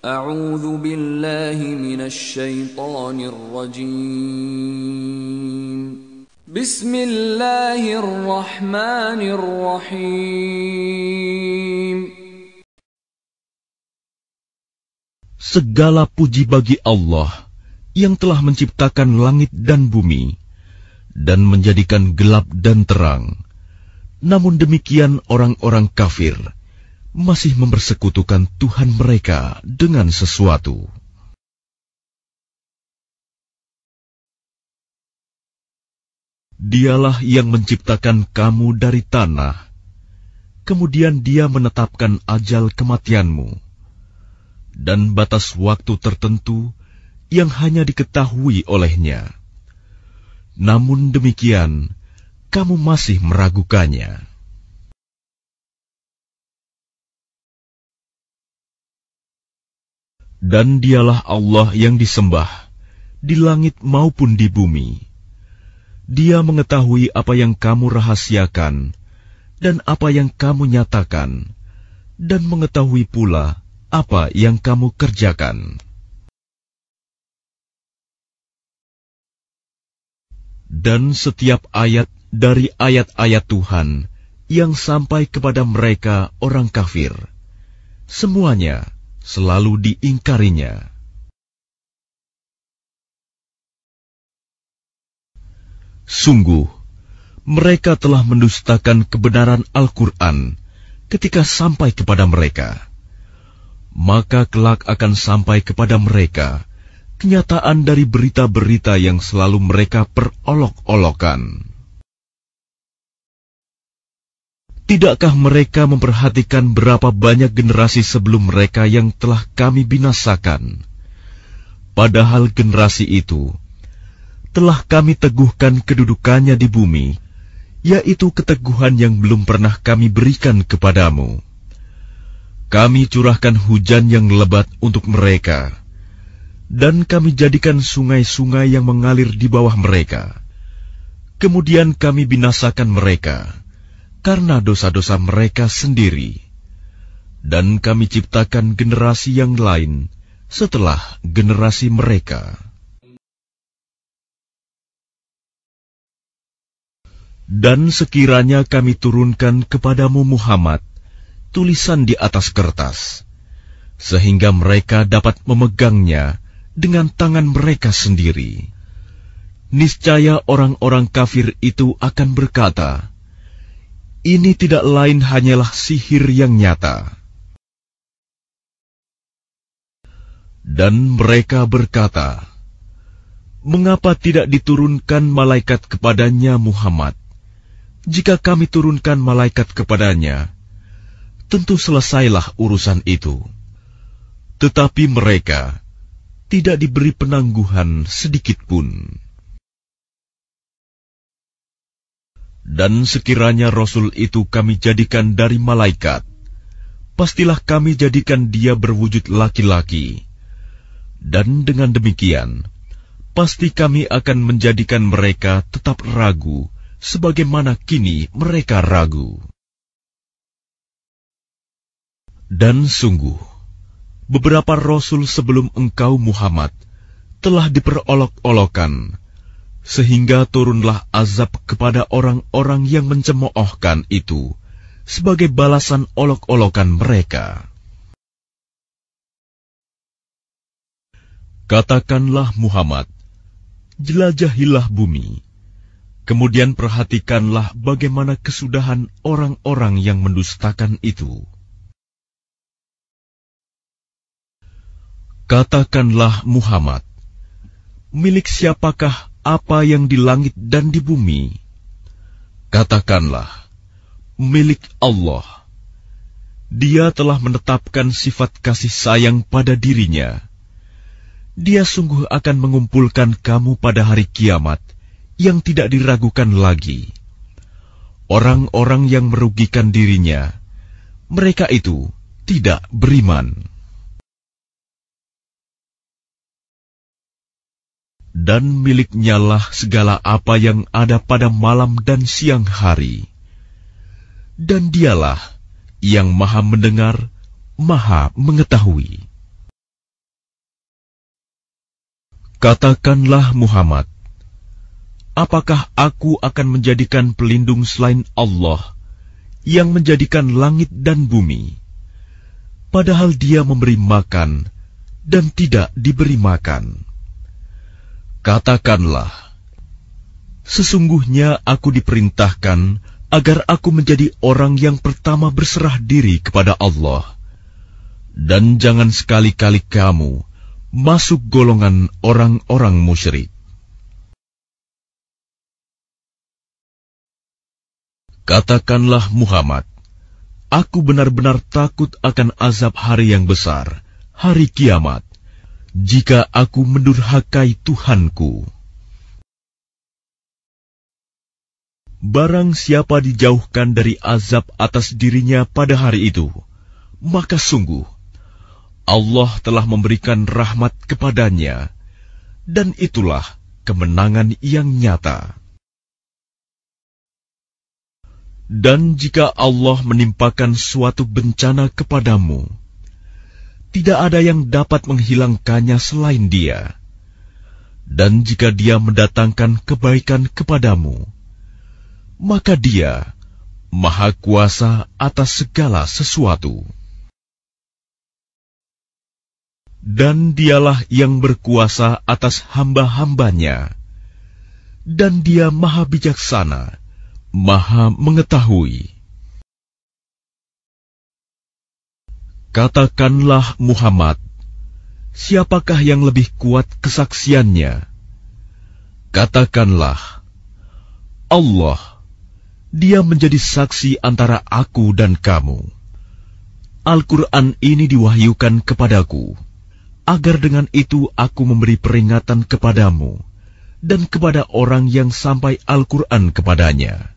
أعوذ بالله من الشيطان الرجيم بسم الله الرحمن الرحيم Segala puji bagi Allah yang telah menciptakan langit dan bumi dan menjadikan gelap dan terang. Namun demikian orang-orang kafir masih mempersekutukan Tuhan mereka dengan sesuatu. Dialah yang menciptakan kamu dari tanah, kemudian Dia menetapkan ajal kematianmu, dan batas waktu tertentu yang hanya diketahui olehnya. Namun demikian, kamu masih meragukannya. dan dialah Allah yang disembah di langit maupun di bumi. Dia mengetahui apa yang kamu rahasiakan dan apa yang kamu nyatakan, dan mengetahui pula apa yang kamu kerjakan. Dan setiap ayat dari ayat-ayat Tuhan yang sampai kepada mereka orang kafir, semuanya selalu diingkarinya. Sungguh, mereka telah mendustakan kebenaran Al-Quran ketika sampai kepada mereka. Maka kelak akan sampai kepada mereka kenyataan dari berita-berita yang selalu mereka perolok-olokan. Tidakkah mereka memperhatikan berapa banyak generasi sebelum mereka yang telah kami binasakan? Padahal generasi itu telah kami teguhkan kedudukannya di bumi, yaitu keteguhan yang belum pernah kami berikan kepadamu. Kami curahkan hujan yang lebat untuk mereka, dan kami jadikan sungai-sungai yang mengalir di bawah mereka. Kemudian kami binasakan mereka karena dosa-dosa mereka sendiri, dan kami ciptakan generasi yang lain setelah generasi mereka. Dan sekiranya kami turunkan kepadamu Muhammad tulisan di atas kertas, sehingga mereka dapat memegangnya dengan tangan mereka sendiri. Niscaya orang-orang kafir itu akan berkata, ini tidak lain hanyalah sihir yang nyata. Dan mereka berkata, "Mengapa tidak diturunkan malaikat kepadanya, Muhammad? Jika kami turunkan malaikat kepadanya, tentu selesailah urusan itu." Tetapi mereka tidak diberi penangguhan sedikit pun. Dan sekiranya Rasul itu kami jadikan dari malaikat, pastilah kami jadikan dia berwujud laki-laki. Dan dengan demikian, pasti kami akan menjadikan mereka tetap ragu, sebagaimana kini mereka ragu. Dan sungguh, beberapa Rasul sebelum engkau Muhammad telah diperolok-olokan, sehingga turunlah azab kepada orang-orang yang mencemoohkan itu sebagai balasan olok-olokan mereka. Katakanlah Muhammad, jelajahilah bumi, kemudian perhatikanlah bagaimana kesudahan orang-orang yang mendustakan itu. Katakanlah Muhammad, milik siapakah apa yang di langit dan di bumi. Katakanlah, milik Allah. Dia telah menetapkan sifat kasih sayang pada dirinya. Dia sungguh akan mengumpulkan kamu pada hari kiamat yang tidak diragukan lagi. Orang-orang yang merugikan dirinya, mereka itu tidak beriman. dan miliknya lah segala apa yang ada pada malam dan siang hari. Dan dialah yang maha mendengar, maha mengetahui. Katakanlah Muhammad, Apakah aku akan menjadikan pelindung selain Allah yang menjadikan langit dan bumi? Padahal dia memberi makan dan tidak diberi makan. Katakanlah, sesungguhnya aku diperintahkan agar aku menjadi orang yang pertama berserah diri kepada Allah. Dan jangan sekali-kali kamu masuk golongan orang-orang musyrik. Katakanlah Muhammad, aku benar-benar takut akan azab hari yang besar, hari kiamat jika aku mendurhakai Tuhanku. Barang siapa dijauhkan dari azab atas dirinya pada hari itu, maka sungguh Allah telah memberikan rahmat kepadanya, dan itulah kemenangan yang nyata. Dan jika Allah menimpakan suatu bencana kepadamu, tidak ada yang dapat menghilangkannya selain Dia. Dan jika Dia mendatangkan kebaikan kepadamu, maka Dia Maha Kuasa atas segala sesuatu. Dan Dialah yang berkuasa atas hamba-hambanya, dan Dia Maha Bijaksana, Maha Mengetahui. Katakanlah Muhammad, siapakah yang lebih kuat kesaksiannya? Katakanlah, Allah, dia menjadi saksi antara aku dan kamu. Al-Quran ini diwahyukan kepadaku, agar dengan itu aku memberi peringatan kepadamu dan kepada orang yang sampai Al-Quran kepadanya.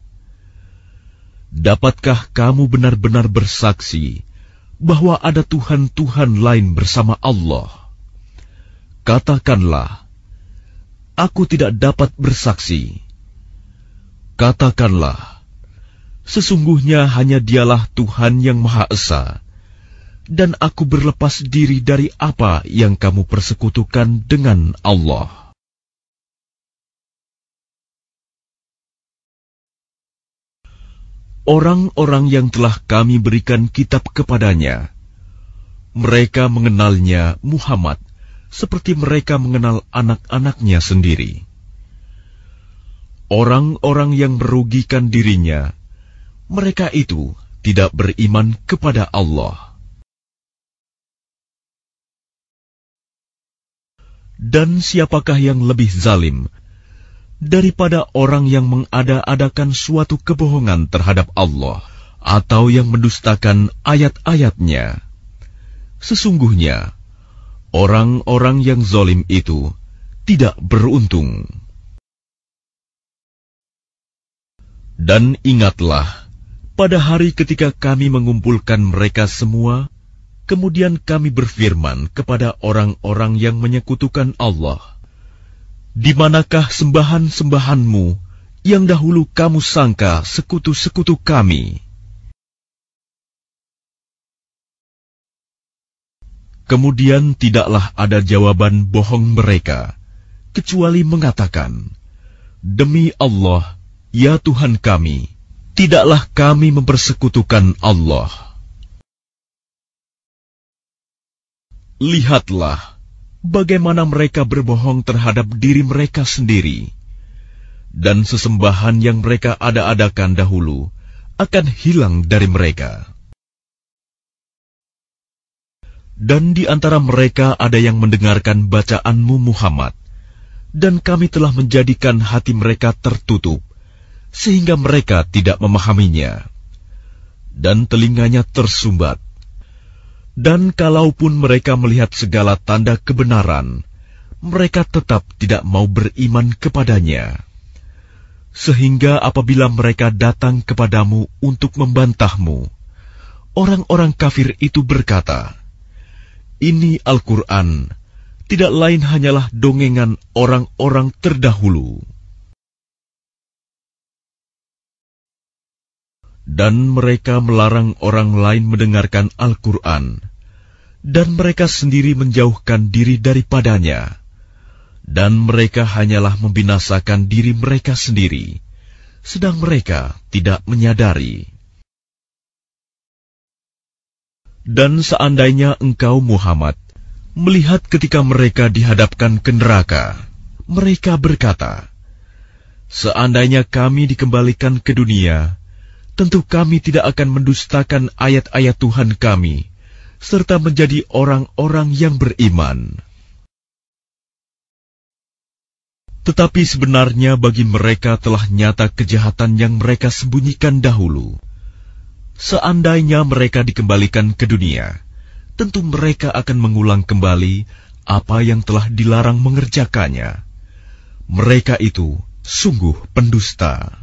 Dapatkah kamu benar-benar bersaksi bahwa ada Tuhan-Tuhan lain bersama Allah. Katakanlah, aku tidak dapat bersaksi. Katakanlah, sesungguhnya hanya dialah Tuhan yang Maha Esa, dan aku berlepas diri dari apa yang kamu persekutukan dengan Allah. orang-orang yang telah kami berikan kitab kepadanya. Mereka mengenalnya Muhammad seperti mereka mengenal anak-anaknya sendiri. Orang-orang yang merugikan dirinya, mereka itu tidak beriman kepada Allah. Dan siapakah yang lebih zalim daripada orang yang mengada-adakan suatu kebohongan terhadap Allah atau yang mendustakan ayat-ayatnya. Sesungguhnya, orang-orang yang zolim itu tidak beruntung. Dan ingatlah, pada hari ketika kami mengumpulkan mereka semua, kemudian kami berfirman kepada orang-orang yang menyekutukan Allah, di manakah sembahan-sembahanmu yang dahulu kamu sangka sekutu-sekutu kami? Kemudian tidaklah ada jawaban bohong mereka, kecuali mengatakan, Demi Allah, ya Tuhan kami, tidaklah kami mempersekutukan Allah. Lihatlah, bagaimana mereka berbohong terhadap diri mereka sendiri, dan sesembahan yang mereka ada-adakan dahulu akan hilang dari mereka. Dan di antara mereka ada yang mendengarkan bacaanmu Muhammad, dan kami telah menjadikan hati mereka tertutup, sehingga mereka tidak memahaminya. Dan telinganya tersumbat, dan kalaupun mereka melihat segala tanda kebenaran, mereka tetap tidak mau beriman kepadanya. Sehingga apabila mereka datang kepadamu untuk membantahmu, orang-orang kafir itu berkata, Ini Al-Quran, tidak lain hanyalah dongengan orang-orang terdahulu. dan mereka melarang orang lain mendengarkan Al-Quran, dan mereka sendiri menjauhkan diri daripadanya, dan mereka hanyalah membinasakan diri mereka sendiri, sedang mereka tidak menyadari. Dan seandainya engkau, Muhammad, melihat ketika mereka dihadapkan ke neraka, mereka berkata, "Seandainya kami dikembalikan ke dunia." tentu kami tidak akan mendustakan ayat-ayat Tuhan kami, serta menjadi orang-orang yang beriman. Tetapi sebenarnya bagi mereka telah nyata kejahatan yang mereka sembunyikan dahulu. Seandainya mereka dikembalikan ke dunia, tentu mereka akan mengulang kembali apa yang telah dilarang mengerjakannya. Mereka itu sungguh pendusta.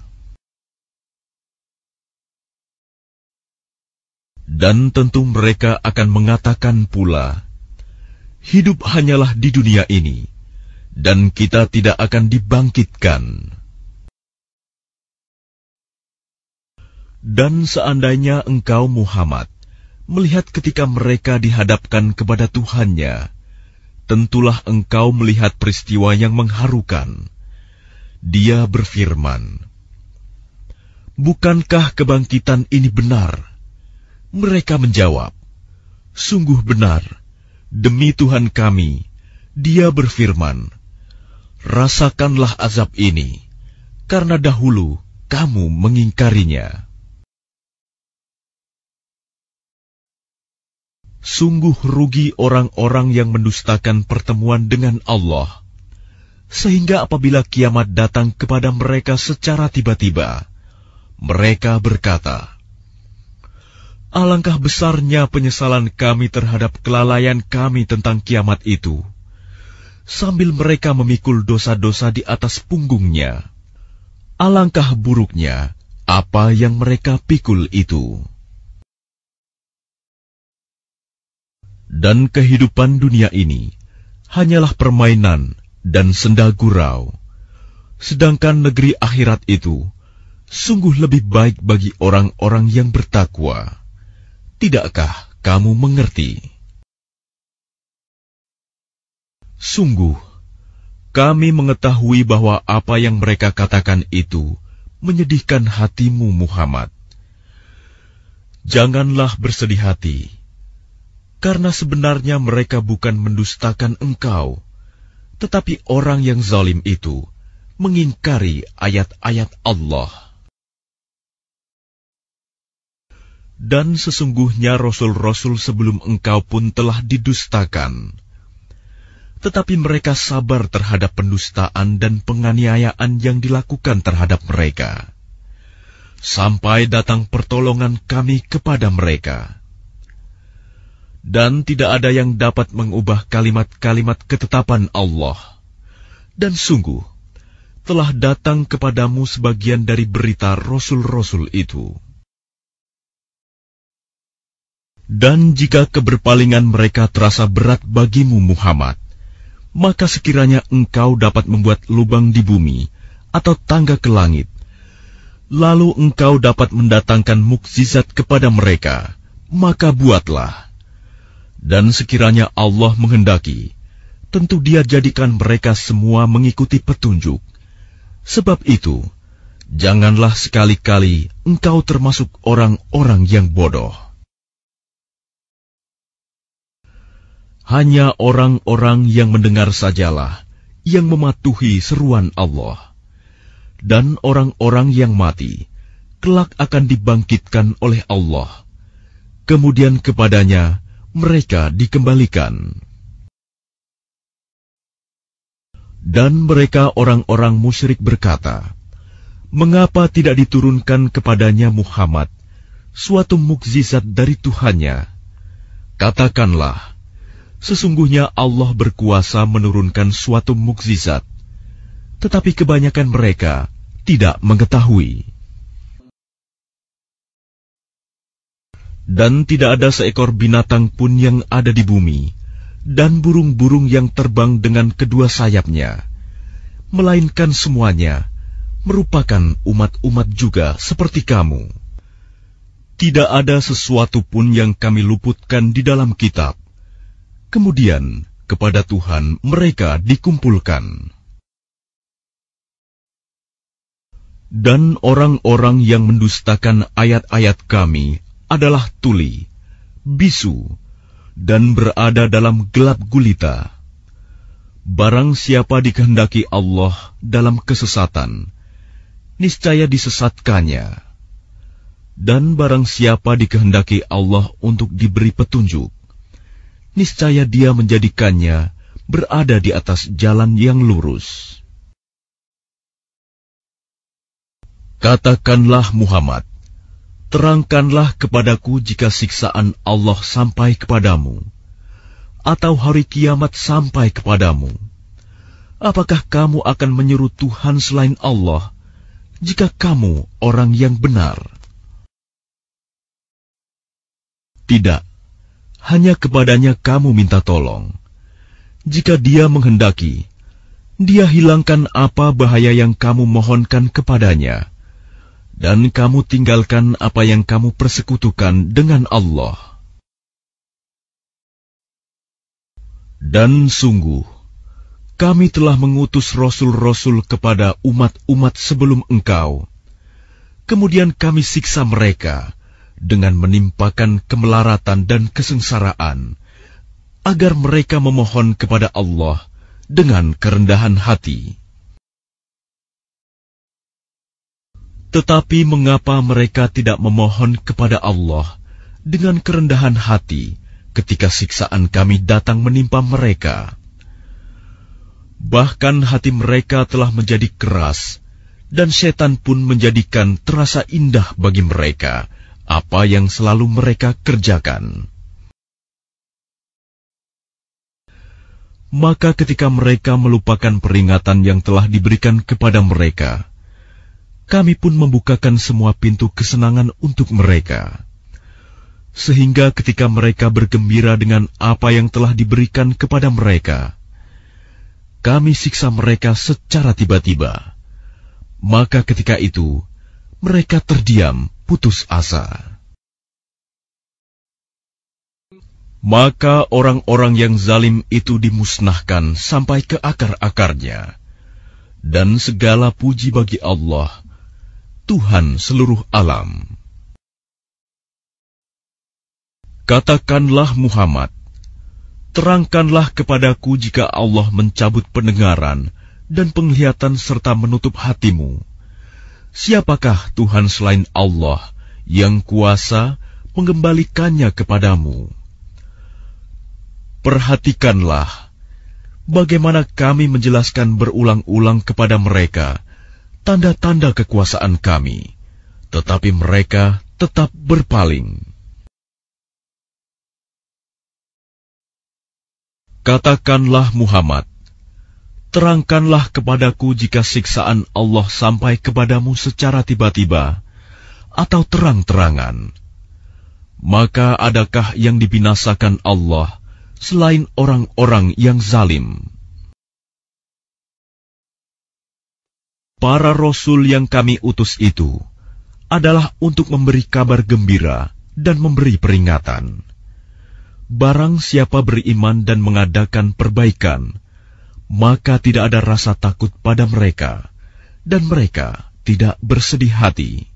Dan tentu mereka akan mengatakan pula, hidup hanyalah di dunia ini, dan kita tidak akan dibangkitkan. Dan seandainya engkau Muhammad melihat ketika mereka dihadapkan kepada Tuhannya, tentulah engkau melihat peristiwa yang mengharukan. Dia berfirman, Bukankah kebangkitan ini benar?' Mereka menjawab, Sungguh benar, demi Tuhan kami, dia berfirman, Rasakanlah azab ini, karena dahulu kamu mengingkarinya. Sungguh rugi orang-orang yang mendustakan pertemuan dengan Allah, sehingga apabila kiamat datang kepada mereka secara tiba-tiba, mereka berkata, Alangkah besarnya penyesalan kami terhadap kelalaian kami tentang kiamat itu, sambil mereka memikul dosa-dosa di atas punggungnya. Alangkah buruknya apa yang mereka pikul itu. Dan kehidupan dunia ini hanyalah permainan dan senda gurau, sedangkan negeri akhirat itu sungguh lebih baik bagi orang-orang yang bertakwa. Tidakkah kamu mengerti? Sungguh, kami mengetahui bahwa apa yang mereka katakan itu menyedihkan hatimu, Muhammad. Janganlah bersedih hati, karena sebenarnya mereka bukan mendustakan engkau, tetapi orang yang zalim itu mengingkari ayat-ayat Allah. Dan sesungguhnya rasul-rasul sebelum engkau pun telah didustakan. Tetapi mereka sabar terhadap pendustaan dan penganiayaan yang dilakukan terhadap mereka. Sampai datang pertolongan kami kepada mereka. Dan tidak ada yang dapat mengubah kalimat-kalimat ketetapan Allah. Dan sungguh, telah datang kepadamu sebagian dari berita rasul-rasul itu. Dan jika keberpalingan mereka terasa berat bagimu Muhammad, maka sekiranya engkau dapat membuat lubang di bumi atau tangga ke langit, lalu engkau dapat mendatangkan mukjizat kepada mereka, maka buatlah. Dan sekiranya Allah menghendaki, tentu dia jadikan mereka semua mengikuti petunjuk. Sebab itu, janganlah sekali-kali engkau termasuk orang-orang yang bodoh. Hanya orang-orang yang mendengar sajalah yang mematuhi seruan Allah. Dan orang-orang yang mati kelak akan dibangkitkan oleh Allah. Kemudian kepadanya mereka dikembalikan. Dan mereka orang-orang musyrik berkata, Mengapa tidak diturunkan kepadanya Muhammad suatu mukjizat dari Tuhannya? Katakanlah, Sesungguhnya Allah berkuasa menurunkan suatu mukjizat, tetapi kebanyakan mereka tidak mengetahui. Dan tidak ada seekor binatang pun yang ada di bumi, dan burung-burung yang terbang dengan kedua sayapnya, melainkan semuanya merupakan umat-umat juga seperti kamu. Tidak ada sesuatu pun yang kami luputkan di dalam kitab Kemudian, kepada Tuhan mereka dikumpulkan. Dan orang-orang yang mendustakan ayat-ayat kami adalah tuli, bisu, dan berada dalam gelap gulita. Barang siapa dikehendaki Allah dalam kesesatan, niscaya disesatkannya. Dan barang siapa dikehendaki Allah untuk diberi petunjuk, niscaya dia menjadikannya berada di atas jalan yang lurus. Katakanlah Muhammad, terangkanlah kepadaku jika siksaan Allah sampai kepadamu, atau hari kiamat sampai kepadamu. Apakah kamu akan menyeru Tuhan selain Allah, jika kamu orang yang benar? Tidak, hanya kepadanya kamu minta tolong. Jika dia menghendaki, dia hilangkan apa bahaya yang kamu mohonkan kepadanya, dan kamu tinggalkan apa yang kamu persekutukan dengan Allah. Dan sungguh, kami telah mengutus rasul-rasul kepada umat-umat sebelum engkau. Kemudian kami siksa mereka dengan menimpakan kemelaratan dan kesengsaraan, agar mereka memohon kepada Allah dengan kerendahan hati. Tetapi mengapa mereka tidak memohon kepada Allah dengan kerendahan hati ketika siksaan kami datang menimpa mereka? Bahkan hati mereka telah menjadi keras, dan setan pun menjadikan terasa indah bagi mereka apa yang selalu mereka kerjakan. Maka ketika mereka melupakan peringatan yang telah diberikan kepada mereka, kami pun membukakan semua pintu kesenangan untuk mereka. Sehingga ketika mereka bergembira dengan apa yang telah diberikan kepada mereka, kami siksa mereka secara tiba-tiba. Maka ketika itu, mereka terdiam putus asa. Maka orang-orang yang zalim itu dimusnahkan sampai ke akar-akarnya. Dan segala puji bagi Allah, Tuhan seluruh alam. Katakanlah Muhammad, terangkanlah kepadaku jika Allah mencabut pendengaran dan penglihatan serta menutup hatimu Siapakah Tuhan selain Allah yang kuasa mengembalikannya kepadamu? Perhatikanlah bagaimana kami menjelaskan berulang-ulang kepada mereka tanda-tanda kekuasaan kami, tetapi mereka tetap berpaling. Katakanlah Muhammad, Terangkanlah kepadaku jika siksaan Allah sampai kepadamu secara tiba-tiba atau terang-terangan. Maka adakah yang dibinasakan Allah selain orang-orang yang zalim? Para rasul yang kami utus itu adalah untuk memberi kabar gembira dan memberi peringatan. Barang siapa beriman dan mengadakan perbaikan, maka tidak ada rasa takut pada mereka, dan mereka tidak bersedih hati.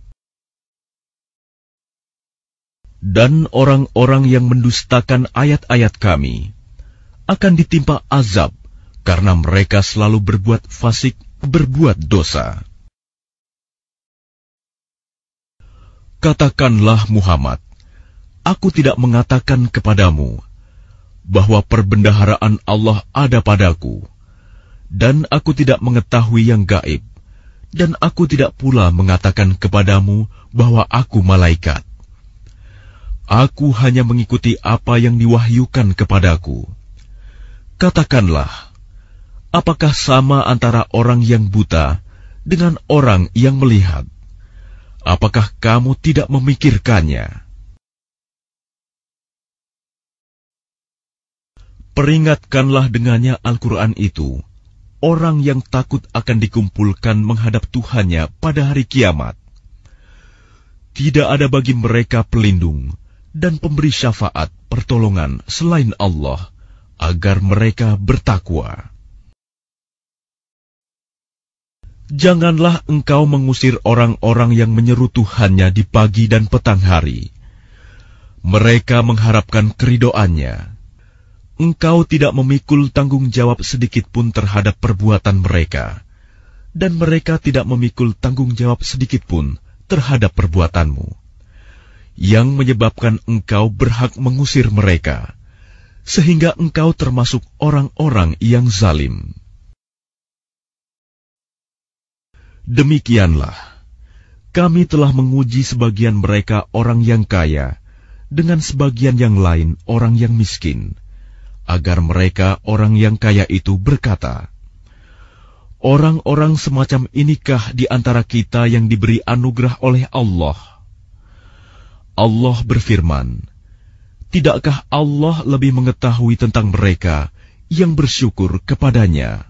Dan orang-orang yang mendustakan ayat-ayat Kami akan ditimpa azab karena mereka selalu berbuat fasik, berbuat dosa. Katakanlah Muhammad, aku tidak mengatakan kepadamu bahwa perbendaharaan Allah ada padaku dan aku tidak mengetahui yang gaib, dan aku tidak pula mengatakan kepadamu bahwa aku malaikat. Aku hanya mengikuti apa yang diwahyukan kepadaku. Katakanlah, apakah sama antara orang yang buta dengan orang yang melihat? Apakah kamu tidak memikirkannya? Peringatkanlah dengannya Al-Quran itu, orang yang takut akan dikumpulkan menghadap Tuhannya pada hari kiamat. Tidak ada bagi mereka pelindung dan pemberi syafaat pertolongan selain Allah agar mereka bertakwa. Janganlah engkau mengusir orang-orang yang menyeru Tuhannya di pagi dan petang hari. Mereka mengharapkan keridoannya engkau tidak memikul tanggung jawab sedikit pun terhadap perbuatan mereka, dan mereka tidak memikul tanggung jawab sedikit pun terhadap perbuatanmu, yang menyebabkan engkau berhak mengusir mereka, sehingga engkau termasuk orang-orang yang zalim. Demikianlah, kami telah menguji sebagian mereka orang yang kaya, dengan sebagian yang lain orang yang miskin.' agar mereka orang yang kaya itu berkata, Orang-orang semacam inikah di antara kita yang diberi anugerah oleh Allah? Allah berfirman, Tidakkah Allah lebih mengetahui tentang mereka yang bersyukur kepadanya?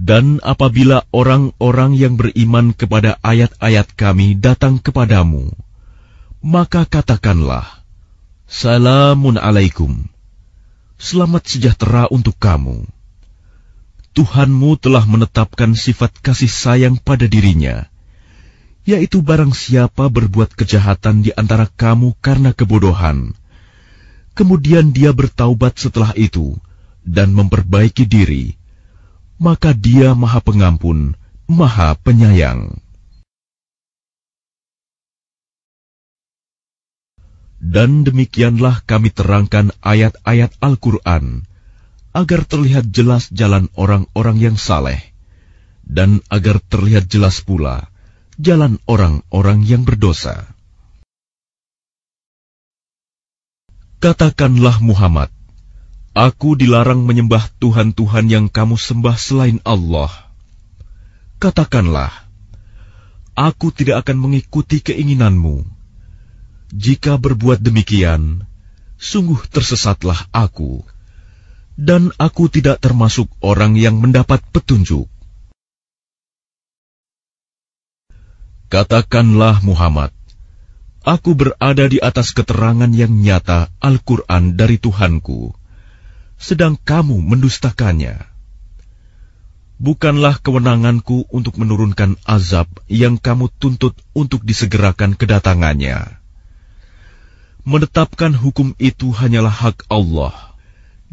Dan apabila orang-orang yang beriman kepada ayat-ayat kami datang kepadamu, maka katakanlah, Salamun alaikum. Selamat sejahtera untuk kamu. Tuhanmu telah menetapkan sifat kasih sayang pada dirinya, yaitu barang siapa berbuat kejahatan di antara kamu karena kebodohan. Kemudian dia bertaubat setelah itu dan memperbaiki diri, maka dia Maha Pengampun, Maha Penyayang. Dan demikianlah kami terangkan ayat-ayat Al-Quran, agar terlihat jelas jalan orang-orang yang saleh, dan agar terlihat jelas pula jalan orang-orang yang berdosa. Katakanlah Muhammad, Aku dilarang menyembah Tuhan-Tuhan yang kamu sembah selain Allah. Katakanlah, Aku tidak akan mengikuti keinginanmu jika berbuat demikian, sungguh tersesatlah aku, dan aku tidak termasuk orang yang mendapat petunjuk. Katakanlah Muhammad, aku berada di atas keterangan yang nyata Al-Quran dari Tuhanku, sedang kamu mendustakannya. Bukanlah kewenanganku untuk menurunkan azab yang kamu tuntut untuk disegerakan kedatangannya menetapkan hukum itu hanyalah hak Allah.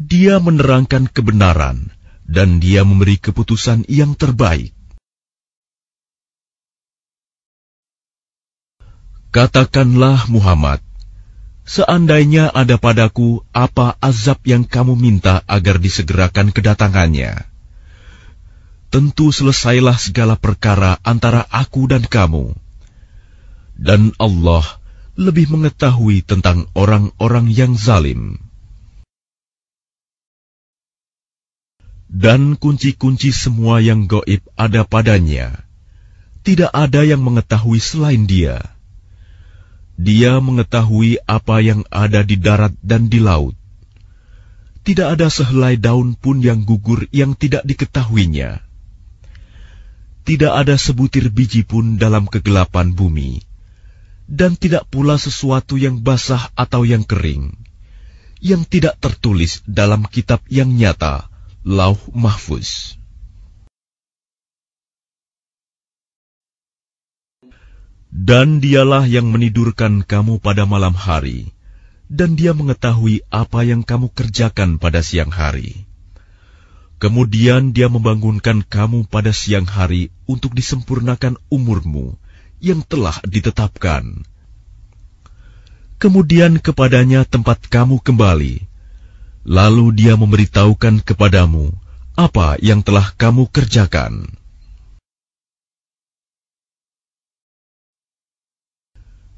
Dia menerangkan kebenaran dan dia memberi keputusan yang terbaik. Katakanlah Muhammad, seandainya ada padaku apa azab yang kamu minta agar disegerakan kedatangannya. Tentu selesailah segala perkara antara aku dan kamu. Dan Allah lebih mengetahui tentang orang-orang yang zalim. Dan kunci-kunci semua yang goib ada padanya. Tidak ada yang mengetahui selain dia. Dia mengetahui apa yang ada di darat dan di laut. Tidak ada sehelai daun pun yang gugur yang tidak diketahuinya. Tidak ada sebutir biji pun dalam kegelapan bumi dan tidak pula sesuatu yang basah atau yang kering, yang tidak tertulis dalam kitab yang nyata, Lauh Mahfuz. Dan dialah yang menidurkan kamu pada malam hari, dan dia mengetahui apa yang kamu kerjakan pada siang hari. Kemudian dia membangunkan kamu pada siang hari untuk disempurnakan umurmu, yang telah ditetapkan. Kemudian kepadanya tempat kamu kembali. Lalu dia memberitahukan kepadamu apa yang telah kamu kerjakan.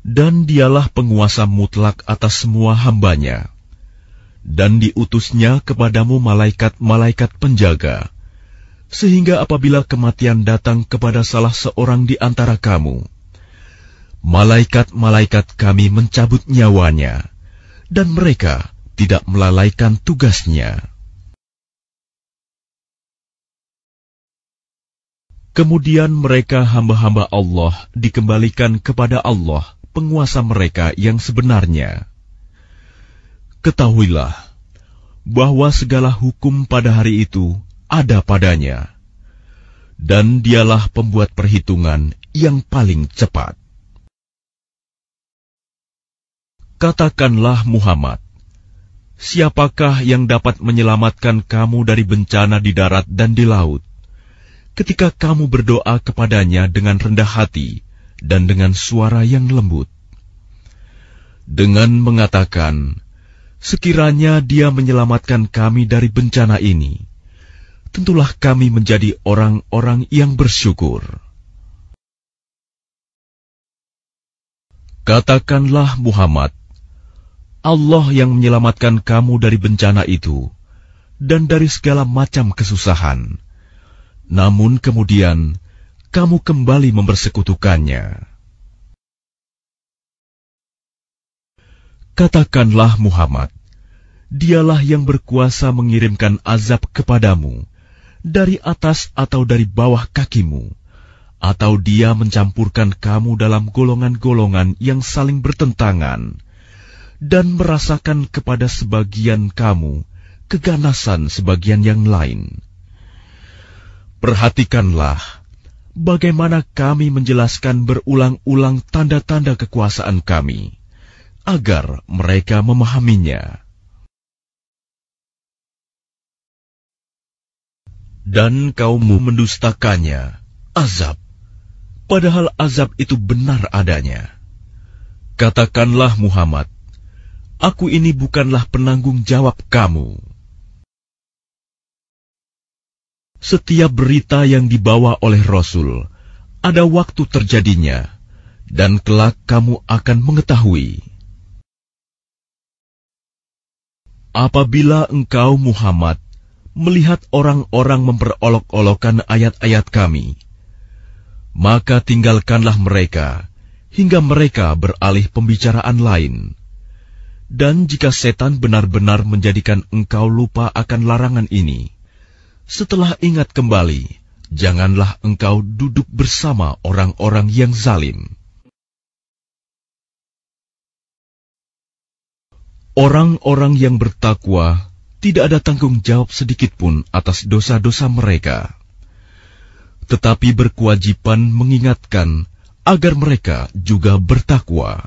Dan dialah penguasa mutlak atas semua hambanya. Dan diutusnya kepadamu malaikat-malaikat penjaga sehingga apabila kematian datang kepada salah seorang di antara kamu, malaikat-malaikat kami mencabut nyawanya, dan mereka tidak melalaikan tugasnya. Kemudian mereka hamba-hamba Allah dikembalikan kepada Allah, penguasa mereka yang sebenarnya. Ketahuilah bahwa segala hukum pada hari itu ada padanya, dan dialah pembuat perhitungan yang paling cepat. Katakanlah Muhammad, siapakah yang dapat menyelamatkan kamu dari bencana di darat dan di laut? Ketika kamu berdoa kepadanya dengan rendah hati dan dengan suara yang lembut, dengan mengatakan, "Sekiranya Dia menyelamatkan kami dari bencana ini." tentulah kami menjadi orang-orang yang bersyukur. Katakanlah Muhammad, Allah yang menyelamatkan kamu dari bencana itu dan dari segala macam kesusahan. Namun kemudian kamu kembali mempersekutukannya. Katakanlah Muhammad, dialah yang berkuasa mengirimkan azab kepadamu dari atas atau dari bawah kakimu, atau dia mencampurkan kamu dalam golongan-golongan yang saling bertentangan, dan merasakan kepada sebagian kamu keganasan sebagian yang lain. Perhatikanlah bagaimana kami menjelaskan berulang-ulang tanda-tanda kekuasaan kami, agar mereka memahaminya. dan kaummu mendustakannya, azab. Padahal azab itu benar adanya. Katakanlah Muhammad, aku ini bukanlah penanggung jawab kamu. Setiap berita yang dibawa oleh Rasul, ada waktu terjadinya, dan kelak kamu akan mengetahui. Apabila engkau Muhammad melihat orang-orang memperolok-olokkan ayat-ayat kami, maka tinggalkanlah mereka hingga mereka beralih pembicaraan lain. Dan jika setan benar-benar menjadikan engkau lupa akan larangan ini, setelah ingat kembali, janganlah engkau duduk bersama orang-orang yang zalim. Orang-orang yang bertakwa tidak ada tanggung jawab sedikit pun atas dosa-dosa mereka, tetapi berkewajiban mengingatkan agar mereka juga bertakwa.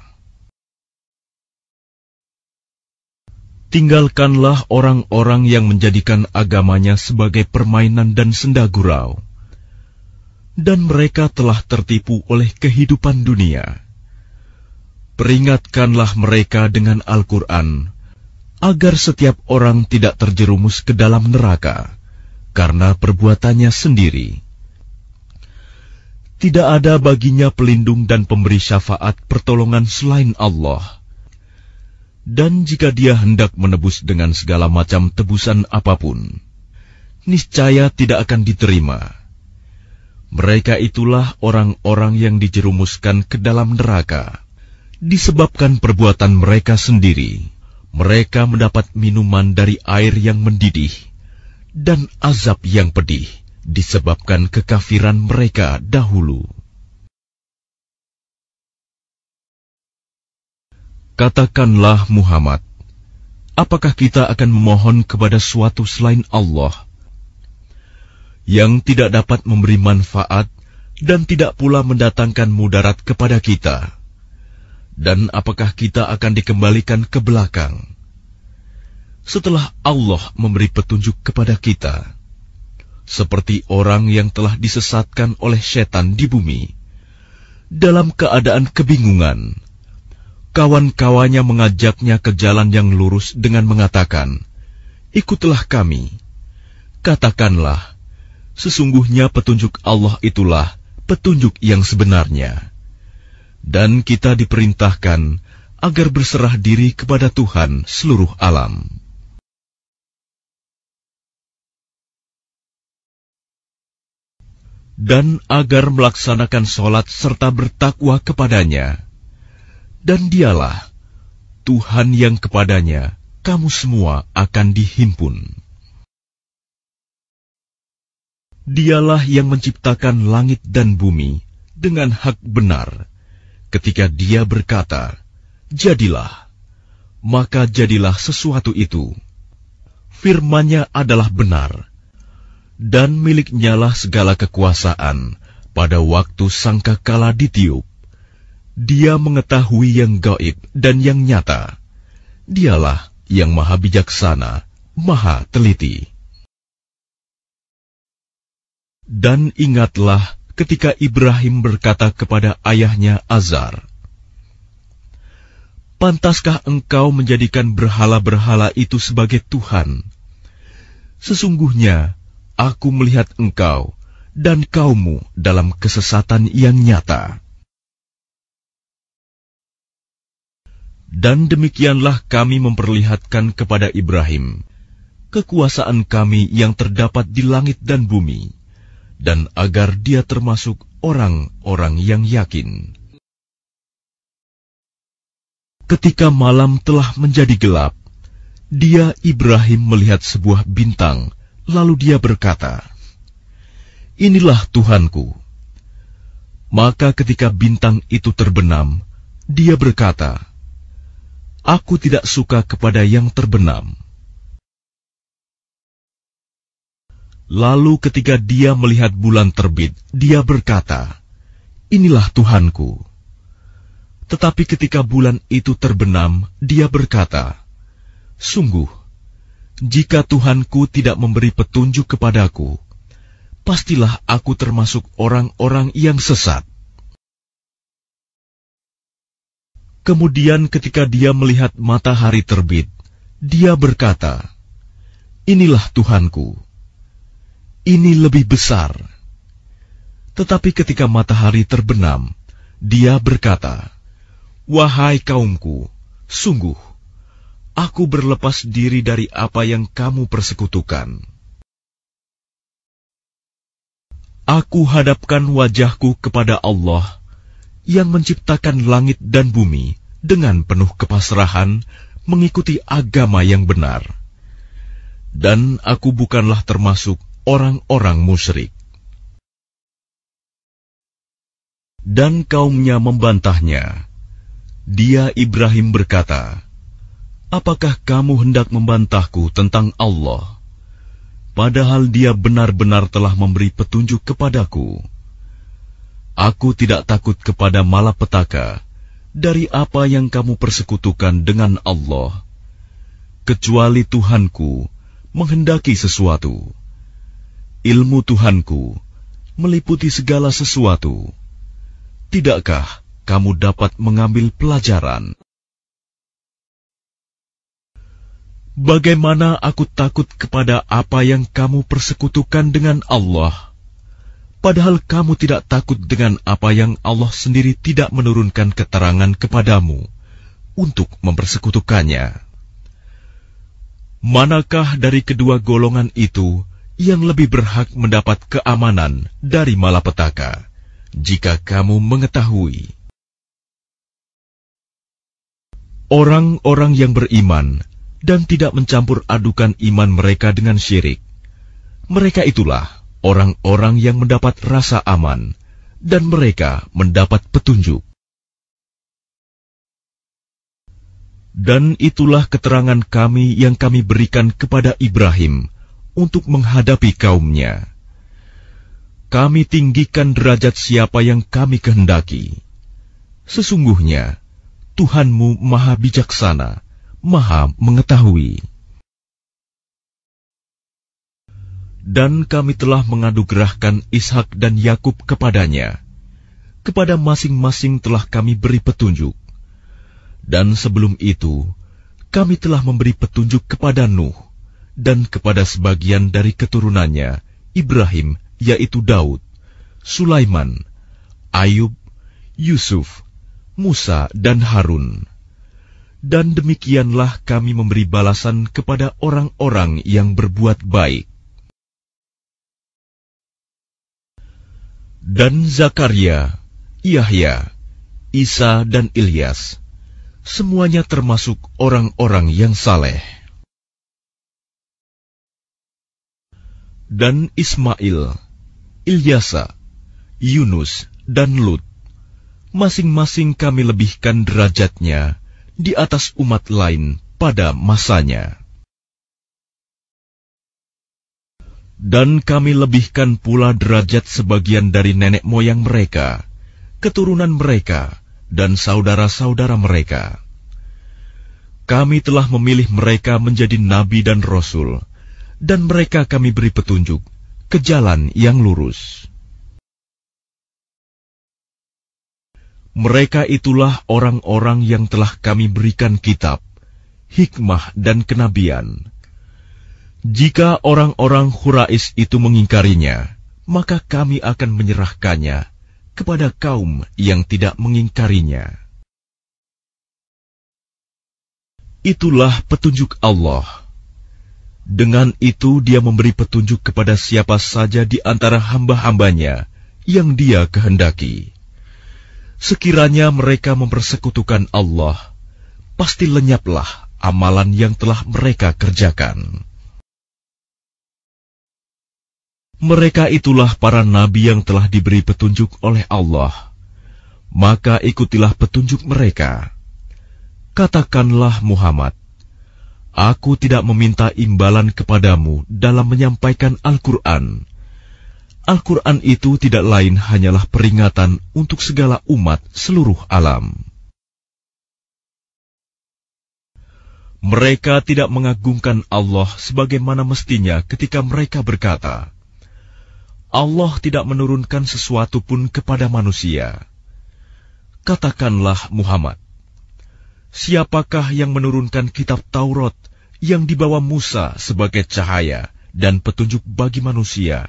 Tinggalkanlah orang-orang yang menjadikan agamanya sebagai permainan dan senda gurau, dan mereka telah tertipu oleh kehidupan dunia. Peringatkanlah mereka dengan Al-Quran agar setiap orang tidak terjerumus ke dalam neraka karena perbuatannya sendiri. Tidak ada baginya pelindung dan pemberi syafaat pertolongan selain Allah. Dan jika dia hendak menebus dengan segala macam tebusan apapun, niscaya tidak akan diterima. Mereka itulah orang-orang yang dijerumuskan ke dalam neraka, disebabkan perbuatan mereka sendiri mereka mendapat minuman dari air yang mendidih dan azab yang pedih disebabkan kekafiran mereka dahulu. Katakanlah Muhammad, apakah kita akan memohon kepada suatu selain Allah yang tidak dapat memberi manfaat dan tidak pula mendatangkan mudarat kepada kita? dan apakah kita akan dikembalikan ke belakang setelah Allah memberi petunjuk kepada kita, seperti orang yang telah disesatkan oleh setan di bumi dalam keadaan kebingungan. Kawan-kawannya mengajaknya ke jalan yang lurus dengan mengatakan, "Ikutlah kami." Katakanlah, "Sesungguhnya petunjuk Allah itulah petunjuk yang sebenarnya." dan kita diperintahkan agar berserah diri kepada Tuhan seluruh alam. Dan agar melaksanakan sholat serta bertakwa kepadanya. Dan dialah Tuhan yang kepadanya kamu semua akan dihimpun. Dialah yang menciptakan langit dan bumi dengan hak benar ketika dia berkata, "Jadilah," maka jadilah sesuatu itu. Firmannya adalah benar, dan miliknya lah segala kekuasaan pada waktu sangka sangkakala ditiup. Dia mengetahui yang gaib dan yang nyata. Dialah yang maha bijaksana, maha teliti. Dan ingatlah ketika Ibrahim berkata kepada ayahnya Azar, "Pantaskah engkau menjadikan berhala-berhala itu sebagai Tuhan? Sesungguhnya aku melihat engkau dan kaummu dalam kesesatan yang nyata." Dan demikianlah kami memperlihatkan kepada Ibrahim kekuasaan kami yang terdapat di langit dan bumi dan agar dia termasuk orang-orang yang yakin. Ketika malam telah menjadi gelap, dia Ibrahim melihat sebuah bintang, lalu dia berkata, "Inilah Tuhanku." Maka ketika bintang itu terbenam, dia berkata, "Aku tidak suka kepada yang terbenam." Lalu ketika dia melihat bulan terbit, dia berkata, Inilah Tuhanku. Tetapi ketika bulan itu terbenam, dia berkata, Sungguh, jika Tuhanku tidak memberi petunjuk kepadaku, pastilah aku termasuk orang-orang yang sesat. Kemudian ketika dia melihat matahari terbit, dia berkata, Inilah Tuhanku ini lebih besar. Tetapi ketika matahari terbenam, dia berkata, "Wahai kaumku, sungguh aku berlepas diri dari apa yang kamu persekutukan. Aku hadapkan wajahku kepada Allah yang menciptakan langit dan bumi dengan penuh kepasrahan, mengikuti agama yang benar, dan aku bukanlah termasuk." orang-orang musyrik. Dan kaumnya membantahnya. Dia Ibrahim berkata, Apakah kamu hendak membantahku tentang Allah? Padahal dia benar-benar telah memberi petunjuk kepadaku. Aku tidak takut kepada malapetaka dari apa yang kamu persekutukan dengan Allah, kecuali Tuhanku menghendaki sesuatu. Ilmu Tuhanku meliputi segala sesuatu. Tidakkah kamu dapat mengambil pelajaran? Bagaimana aku takut kepada apa yang kamu persekutukan dengan Allah, padahal kamu tidak takut dengan apa yang Allah sendiri tidak menurunkan keterangan kepadamu untuk mempersekutukannya. Manakah dari kedua golongan itu yang lebih berhak mendapat keamanan dari malapetaka jika kamu mengetahui. Orang-orang yang beriman dan tidak mencampur adukan iman mereka dengan syirik, mereka itulah orang-orang yang mendapat rasa aman dan mereka mendapat petunjuk. Dan itulah keterangan kami yang kami berikan kepada Ibrahim, untuk menghadapi kaumnya. Kami tinggikan derajat siapa yang kami kehendaki. Sesungguhnya, Tuhanmu maha bijaksana, maha mengetahui. Dan kami telah mengadugerahkan Ishak dan Yakub kepadanya. Kepada masing-masing telah kami beri petunjuk. Dan sebelum itu, kami telah memberi petunjuk kepada Nuh, dan kepada sebagian dari keturunannya, Ibrahim, yaitu Daud, Sulaiman, Ayub, Yusuf, Musa, dan Harun. Dan demikianlah kami memberi balasan kepada orang-orang yang berbuat baik. Dan Zakaria, Yahya, Isa, dan Ilyas, semuanya termasuk orang-orang yang saleh. dan Ismail, Ilyasa, Yunus, dan Lut. Masing-masing kami lebihkan derajatnya di atas umat lain pada masanya. Dan kami lebihkan pula derajat sebagian dari nenek moyang mereka, keturunan mereka, dan saudara-saudara mereka. Kami telah memilih mereka menjadi nabi dan rasul, dan mereka kami beri petunjuk ke jalan yang lurus. Mereka itulah orang-orang yang telah kami berikan kitab, hikmah, dan kenabian. Jika orang-orang Hurais itu mengingkarinya, maka kami akan menyerahkannya kepada kaum yang tidak mengingkarinya. Itulah petunjuk Allah. Dengan itu dia memberi petunjuk kepada siapa saja di antara hamba-hambanya yang dia kehendaki. Sekiranya mereka mempersekutukan Allah, pasti lenyaplah amalan yang telah mereka kerjakan. Mereka itulah para nabi yang telah diberi petunjuk oleh Allah. Maka ikutilah petunjuk mereka. Katakanlah Muhammad, Aku tidak meminta imbalan kepadamu dalam menyampaikan Al-Quran. Al-Quran itu tidak lain hanyalah peringatan untuk segala umat seluruh alam. Mereka tidak mengagungkan Allah sebagaimana mestinya ketika mereka berkata, Allah tidak menurunkan sesuatu pun kepada manusia. Katakanlah Muhammad, Siapakah yang menurunkan kitab Taurat yang dibawa Musa sebagai cahaya dan petunjuk bagi manusia?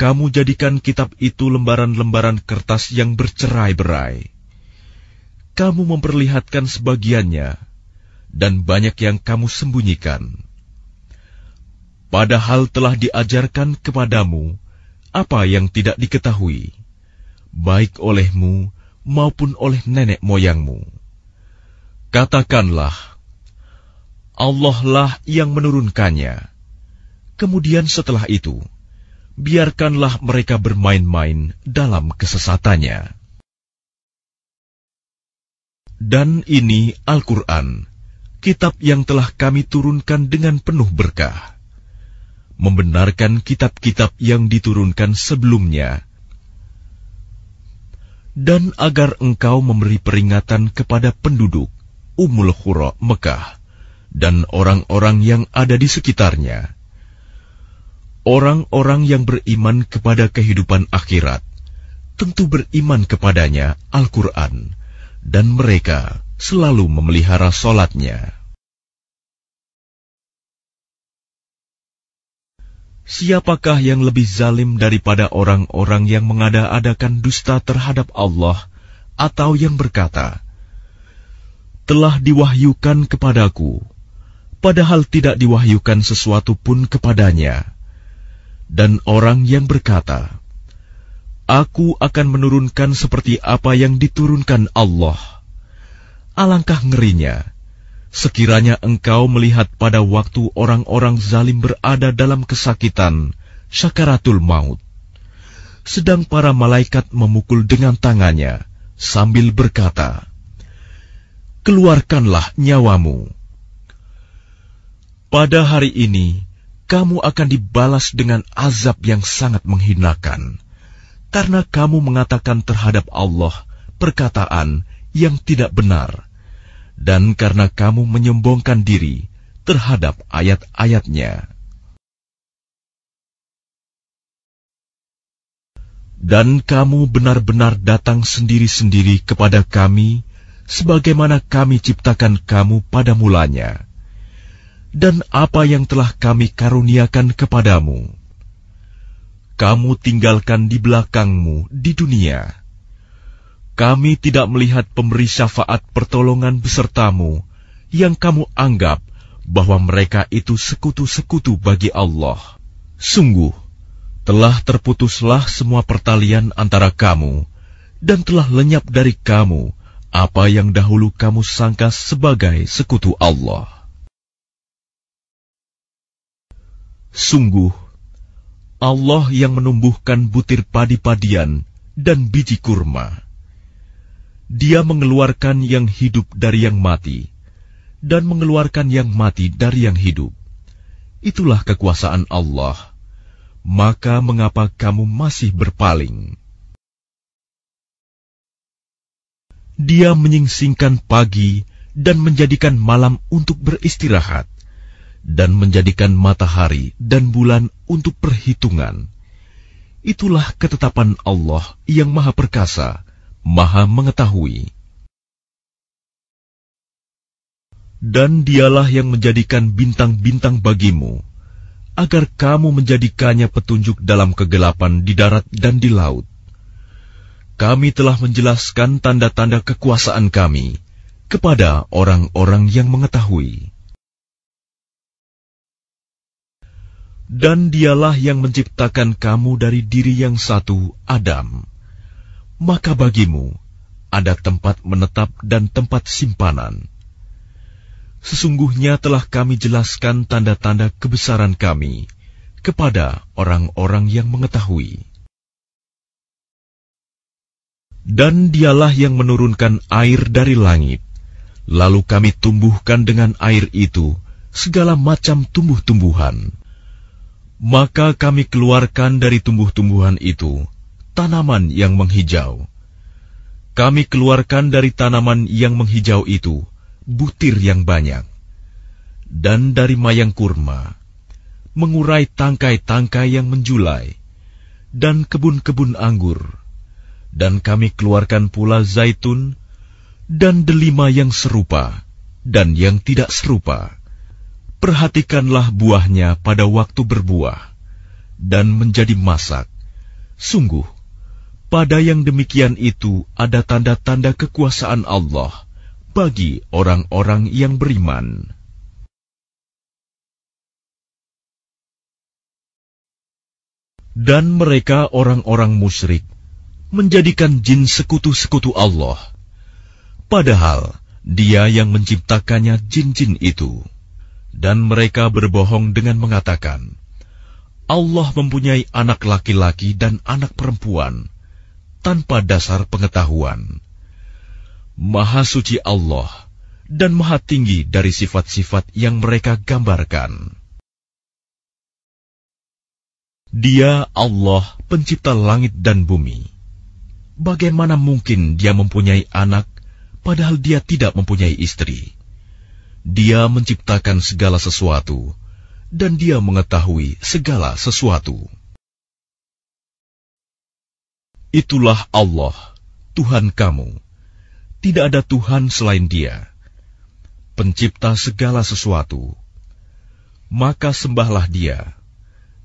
Kamu jadikan kitab itu lembaran-lembaran kertas yang bercerai-berai. Kamu memperlihatkan sebagiannya, dan banyak yang kamu sembunyikan. Padahal telah diajarkan kepadamu apa yang tidak diketahui, baik olehmu maupun oleh nenek moyangmu. Katakanlah, Allah lah yang menurunkannya. Kemudian setelah itu, biarkanlah mereka bermain-main dalam kesesatannya. Dan ini Al-Quran, kitab yang telah kami turunkan dengan penuh berkah. Membenarkan kitab-kitab yang diturunkan sebelumnya, dan agar engkau memberi peringatan kepada penduduk Ummul Qura Mekah dan orang-orang yang ada di sekitarnya. Orang-orang yang beriman kepada kehidupan akhirat tentu beriman kepadanya Al-Quran dan mereka selalu memelihara solatnya. Siapakah yang lebih zalim daripada orang-orang yang mengada-adakan dusta terhadap Allah atau yang berkata, telah diwahyukan kepadaku, padahal tidak diwahyukan sesuatu pun kepadanya. Dan orang yang berkata, Aku akan menurunkan seperti apa yang diturunkan Allah. Alangkah ngerinya, sekiranya engkau melihat pada waktu orang-orang zalim berada dalam kesakitan, sakaratul maut. Sedang para malaikat memukul dengan tangannya, sambil berkata, keluarkanlah nyawamu. Pada hari ini, kamu akan dibalas dengan azab yang sangat menghinakan, karena kamu mengatakan terhadap Allah perkataan yang tidak benar, dan karena kamu menyombongkan diri terhadap ayat-ayatnya. Dan kamu benar-benar datang sendiri-sendiri kepada kami, sebagaimana kami ciptakan kamu pada mulanya, dan apa yang telah kami karuniakan kepadamu. Kamu tinggalkan di belakangmu di dunia. Kami tidak melihat pemberi syafaat pertolongan besertamu yang kamu anggap bahwa mereka itu sekutu-sekutu bagi Allah. Sungguh, telah terputuslah semua pertalian antara kamu, dan telah lenyap dari kamu, apa yang dahulu kamu sangka sebagai sekutu Allah. Sungguh, Allah yang menumbuhkan butir padi-padian dan biji kurma. Dia mengeluarkan yang hidup dari yang mati, dan mengeluarkan yang mati dari yang hidup. Itulah kekuasaan Allah. Maka mengapa kamu masih berpaling?' Dia menyingsingkan pagi dan menjadikan malam untuk beristirahat, dan menjadikan matahari dan bulan untuk perhitungan. Itulah ketetapan Allah yang Maha Perkasa, Maha Mengetahui. Dan dialah yang menjadikan bintang-bintang bagimu, agar kamu menjadikannya petunjuk dalam kegelapan di darat dan di laut kami telah menjelaskan tanda-tanda kekuasaan kami kepada orang-orang yang mengetahui. Dan dialah yang menciptakan kamu dari diri yang satu, Adam. Maka bagimu ada tempat menetap dan tempat simpanan. Sesungguhnya telah kami jelaskan tanda-tanda kebesaran kami kepada orang-orang yang mengetahui. Dan dialah yang menurunkan air dari langit. Lalu kami tumbuhkan dengan air itu segala macam tumbuh-tumbuhan. Maka kami keluarkan dari tumbuh-tumbuhan itu tanaman yang menghijau. Kami keluarkan dari tanaman yang menghijau itu butir yang banyak. Dan dari mayang kurma, mengurai tangkai-tangkai yang menjulai, dan kebun-kebun anggur dan kami keluarkan pula zaitun dan delima yang serupa dan yang tidak serupa. Perhatikanlah buahnya pada waktu berbuah dan menjadi masak. Sungguh, pada yang demikian itu ada tanda-tanda kekuasaan Allah bagi orang-orang yang beriman. Dan mereka orang-orang musyrik menjadikan jin sekutu-sekutu Allah, padahal Dia yang menciptakannya jin-jin itu, dan mereka berbohong dengan mengatakan, "Allah mempunyai anak laki-laki dan anak perempuan tanpa dasar pengetahuan." Maha suci Allah dan maha tinggi dari sifat-sifat yang mereka gambarkan. Dia Allah pencipta langit dan bumi. Bagaimana mungkin dia mempunyai anak, padahal dia tidak mempunyai istri? Dia menciptakan segala sesuatu, dan dia mengetahui segala sesuatu. Itulah Allah, Tuhan kamu. Tidak ada Tuhan selain Dia, Pencipta segala sesuatu. Maka sembahlah Dia.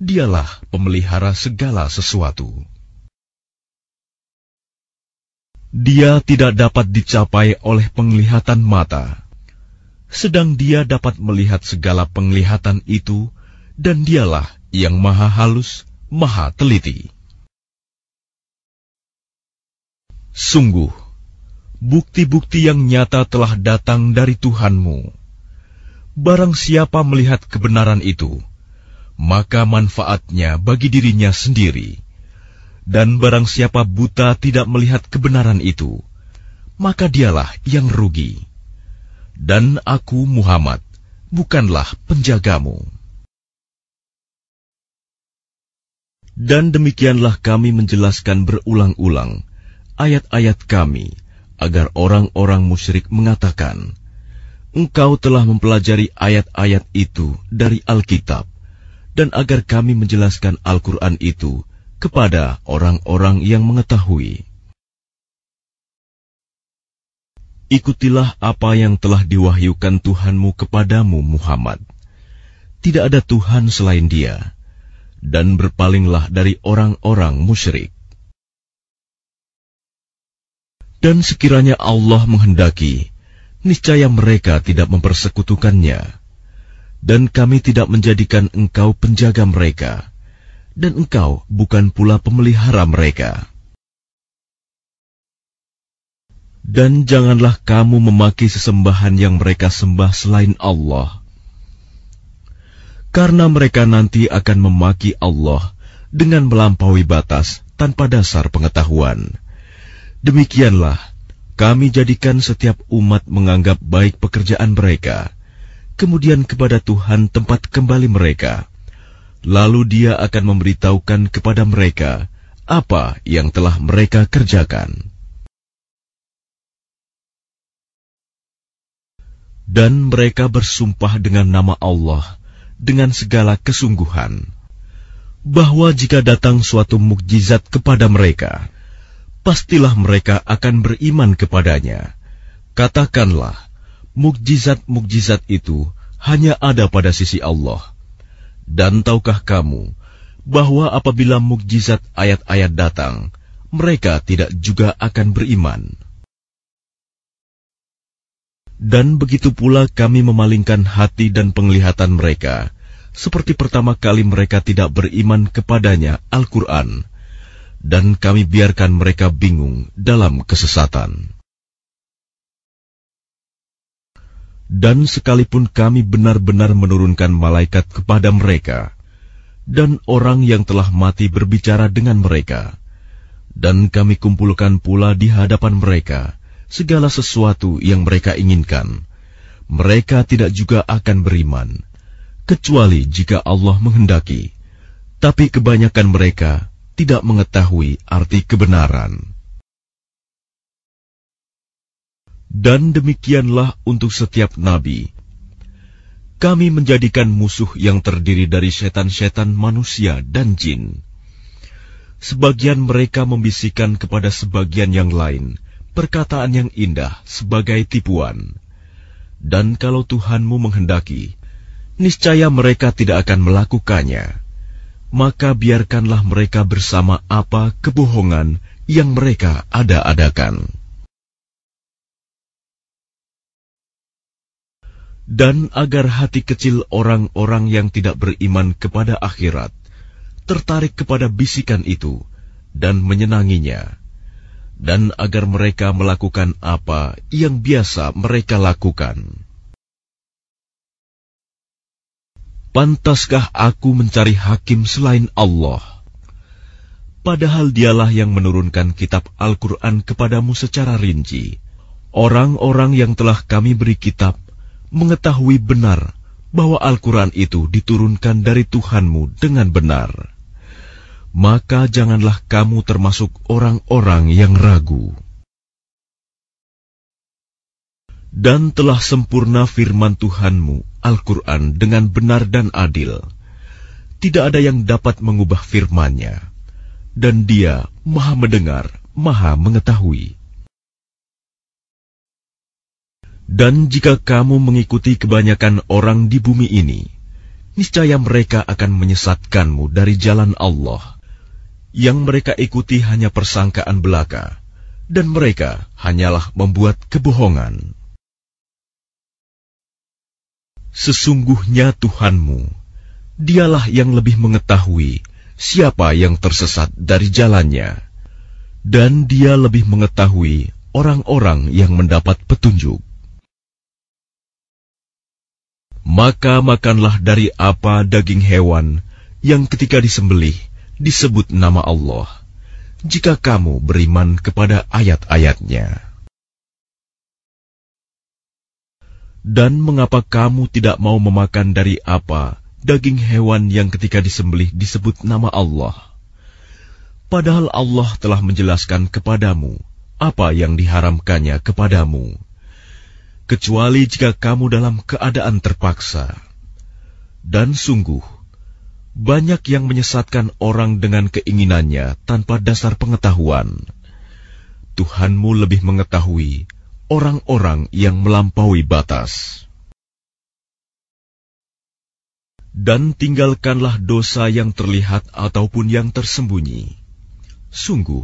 Dialah pemelihara segala sesuatu. dia tidak dapat dicapai oleh penglihatan mata, sedang dia dapat melihat segala penglihatan itu, dan dialah yang maha halus, maha teliti. Sungguh, bukti-bukti yang nyata telah datang dari Tuhanmu. Barang siapa melihat kebenaran itu, maka manfaatnya bagi dirinya sendiri dan barang siapa buta tidak melihat kebenaran itu, maka dialah yang rugi. Dan aku Muhammad, bukanlah penjagamu. Dan demikianlah kami menjelaskan berulang-ulang ayat-ayat kami, agar orang-orang musyrik mengatakan, Engkau telah mempelajari ayat-ayat itu dari Alkitab, dan agar kami menjelaskan Al-Quran itu kepada orang-orang yang mengetahui. Ikutilah apa yang telah diwahyukan Tuhanmu kepadamu, Muhammad. Tidak ada Tuhan selain Dia, dan berpalinglah dari orang-orang musyrik. Dan sekiranya Allah menghendaki, niscaya mereka tidak mempersekutukannya, dan kami tidak menjadikan engkau penjaga mereka dan engkau bukan pula pemelihara mereka. Dan janganlah kamu memaki sesembahan yang mereka sembah selain Allah, karena mereka nanti akan memaki Allah dengan melampaui batas tanpa dasar pengetahuan. Demikianlah kami jadikan setiap umat menganggap baik pekerjaan mereka, kemudian kepada Tuhan tempat kembali mereka lalu dia akan memberitahukan kepada mereka apa yang telah mereka kerjakan. Dan mereka bersumpah dengan nama Allah dengan segala kesungguhan, bahwa jika datang suatu mukjizat kepada mereka, pastilah mereka akan beriman kepadanya. Katakanlah, mukjizat-mukjizat itu hanya ada pada sisi Allah dan tahukah kamu bahwa apabila mukjizat ayat-ayat datang, mereka tidak juga akan beriman? Dan begitu pula kami memalingkan hati dan penglihatan mereka, seperti pertama kali mereka tidak beriman kepadanya Al-Quran, dan kami biarkan mereka bingung dalam kesesatan. dan sekalipun kami benar-benar menurunkan malaikat kepada mereka, dan orang yang telah mati berbicara dengan mereka, dan kami kumpulkan pula di hadapan mereka segala sesuatu yang mereka inginkan, mereka tidak juga akan beriman, kecuali jika Allah menghendaki. Tapi kebanyakan mereka tidak mengetahui arti kebenaran. Dan demikianlah untuk setiap nabi. Kami menjadikan musuh yang terdiri dari setan-setan manusia dan jin. Sebagian mereka membisikkan kepada sebagian yang lain perkataan yang indah sebagai tipuan. Dan kalau Tuhanmu menghendaki, niscaya mereka tidak akan melakukannya. Maka biarkanlah mereka bersama apa kebohongan yang mereka ada-adakan. dan agar hati kecil orang-orang yang tidak beriman kepada akhirat tertarik kepada bisikan itu dan menyenanginya, dan agar mereka melakukan apa yang biasa mereka lakukan. Pantaskah aku mencari hakim selain Allah? Padahal dialah yang menurunkan kitab Al-Quran kepadamu secara rinci. Orang-orang yang telah kami beri kitab mengetahui benar bahwa Al-Quran itu diturunkan dari Tuhanmu dengan benar. Maka janganlah kamu termasuk orang-orang yang ragu. Dan telah sempurna firman Tuhanmu, Al-Quran, dengan benar dan adil. Tidak ada yang dapat mengubah firmannya. Dan dia maha mendengar, maha mengetahui. Dan jika kamu mengikuti kebanyakan orang di bumi ini, niscaya mereka akan menyesatkanmu dari jalan Allah. Yang mereka ikuti hanya persangkaan belaka, dan mereka hanyalah membuat kebohongan. Sesungguhnya Tuhanmu, dialah yang lebih mengetahui siapa yang tersesat dari jalannya, dan dia lebih mengetahui orang-orang yang mendapat petunjuk maka makanlah dari apa daging hewan yang ketika disembelih disebut nama Allah, jika kamu beriman kepada ayat-ayatnya. Dan mengapa kamu tidak mau memakan dari apa daging hewan yang ketika disembelih disebut nama Allah? Padahal Allah telah menjelaskan kepadamu apa yang diharamkannya kepadamu kecuali jika kamu dalam keadaan terpaksa. Dan sungguh, banyak yang menyesatkan orang dengan keinginannya tanpa dasar pengetahuan. Tuhanmu lebih mengetahui orang-orang yang melampaui batas. Dan tinggalkanlah dosa yang terlihat ataupun yang tersembunyi. Sungguh,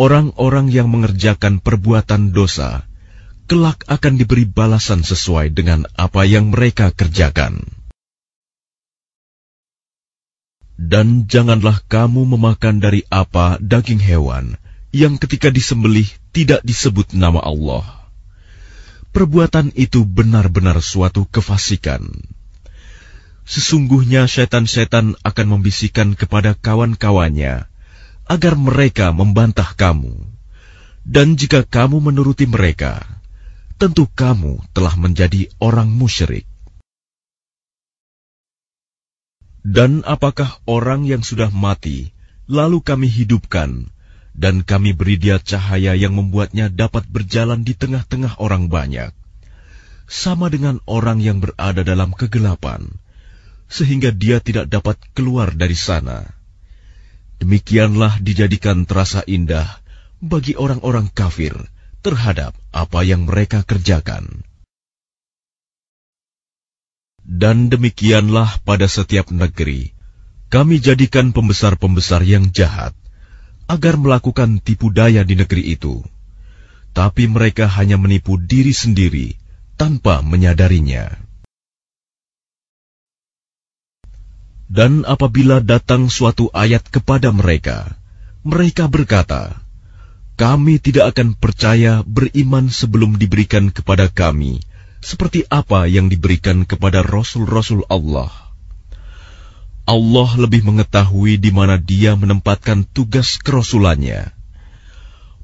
orang-orang yang mengerjakan perbuatan dosa kelak akan diberi balasan sesuai dengan apa yang mereka kerjakan. Dan janganlah kamu memakan dari apa daging hewan yang ketika disembelih tidak disebut nama Allah. Perbuatan itu benar-benar suatu kefasikan. Sesungguhnya setan-setan akan membisikkan kepada kawan-kawannya agar mereka membantah kamu. Dan jika kamu menuruti mereka, tentu kamu telah menjadi orang musyrik. Dan apakah orang yang sudah mati, lalu kami hidupkan, dan kami beri dia cahaya yang membuatnya dapat berjalan di tengah-tengah orang banyak, sama dengan orang yang berada dalam kegelapan, sehingga dia tidak dapat keluar dari sana. Demikianlah dijadikan terasa indah bagi orang-orang kafir terhadap apa yang mereka kerjakan. Dan demikianlah pada setiap negeri, kami jadikan pembesar-pembesar yang jahat agar melakukan tipu daya di negeri itu. Tapi mereka hanya menipu diri sendiri tanpa menyadarinya. Dan apabila datang suatu ayat kepada mereka, mereka berkata, kami tidak akan percaya beriman sebelum diberikan kepada kami seperti apa yang diberikan kepada rasul-rasul Allah. Allah lebih mengetahui di mana Dia menempatkan tugas kerasulannya.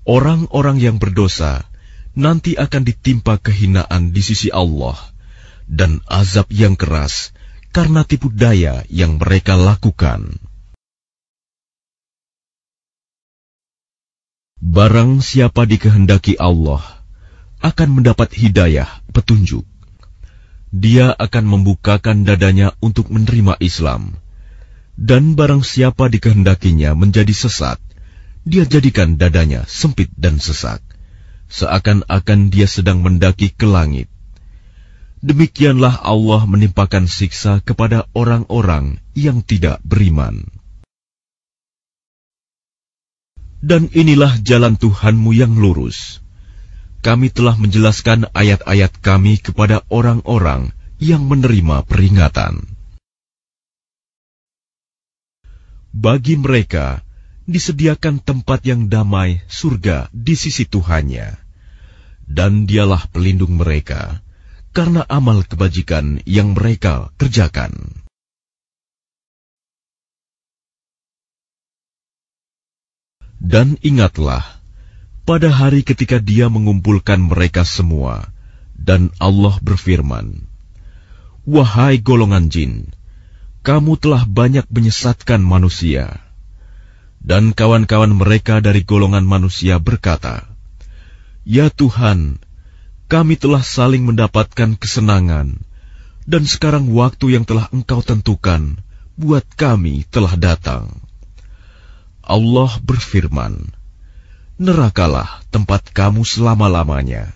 Orang-orang yang berdosa nanti akan ditimpa kehinaan di sisi Allah dan azab yang keras karena tipu daya yang mereka lakukan. Barang siapa dikehendaki Allah akan mendapat hidayah, petunjuk. Dia akan membukakan dadanya untuk menerima Islam. Dan barang siapa dikehendakinya menjadi sesat, dia jadikan dadanya sempit dan sesak. Seakan-akan dia sedang mendaki ke langit. Demikianlah Allah menimpakan siksa kepada orang-orang yang tidak beriman. dan inilah jalan Tuhanmu yang lurus. Kami telah menjelaskan ayat-ayat kami kepada orang-orang yang menerima peringatan. Bagi mereka, disediakan tempat yang damai surga di sisi Tuhannya. Dan dialah pelindung mereka, karena amal kebajikan yang mereka kerjakan. Dan ingatlah, pada hari ketika dia mengumpulkan mereka semua, dan Allah berfirman, Wahai golongan jin, kamu telah banyak menyesatkan manusia. Dan kawan-kawan mereka dari golongan manusia berkata, Ya Tuhan, kami telah saling mendapatkan kesenangan, dan sekarang waktu yang telah engkau tentukan buat kami telah datang. Allah berfirman, "Nerakalah tempat kamu selama-lamanya,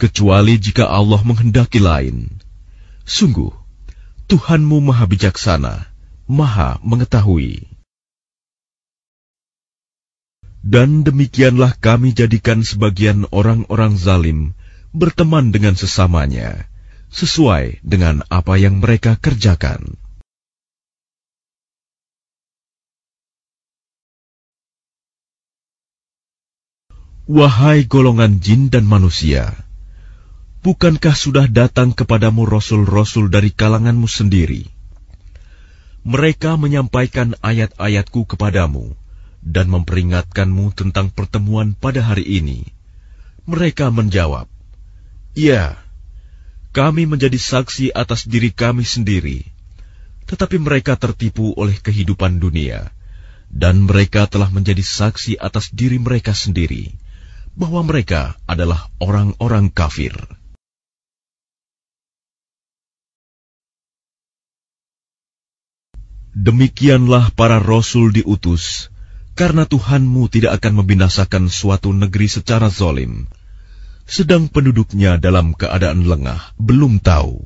kecuali jika Allah menghendaki lain. Sungguh, Tuhanmu Maha Bijaksana, Maha Mengetahui." Dan demikianlah kami jadikan sebagian orang-orang zalim berteman dengan sesamanya, sesuai dengan apa yang mereka kerjakan. Wahai golongan jin dan manusia, bukankah sudah datang kepadamu rasul-rasul dari kalanganmu sendiri? Mereka menyampaikan ayat-ayatku kepadamu dan memperingatkanmu tentang pertemuan pada hari ini. Mereka menjawab, "Ya, kami menjadi saksi atas diri kami sendiri, tetapi mereka tertipu oleh kehidupan dunia, dan mereka telah menjadi saksi atas diri mereka sendiri." bahwa mereka adalah orang-orang kafir. Demikianlah para rasul diutus, karena Tuhanmu tidak akan membinasakan suatu negeri secara zolim, sedang penduduknya dalam keadaan lengah, belum tahu.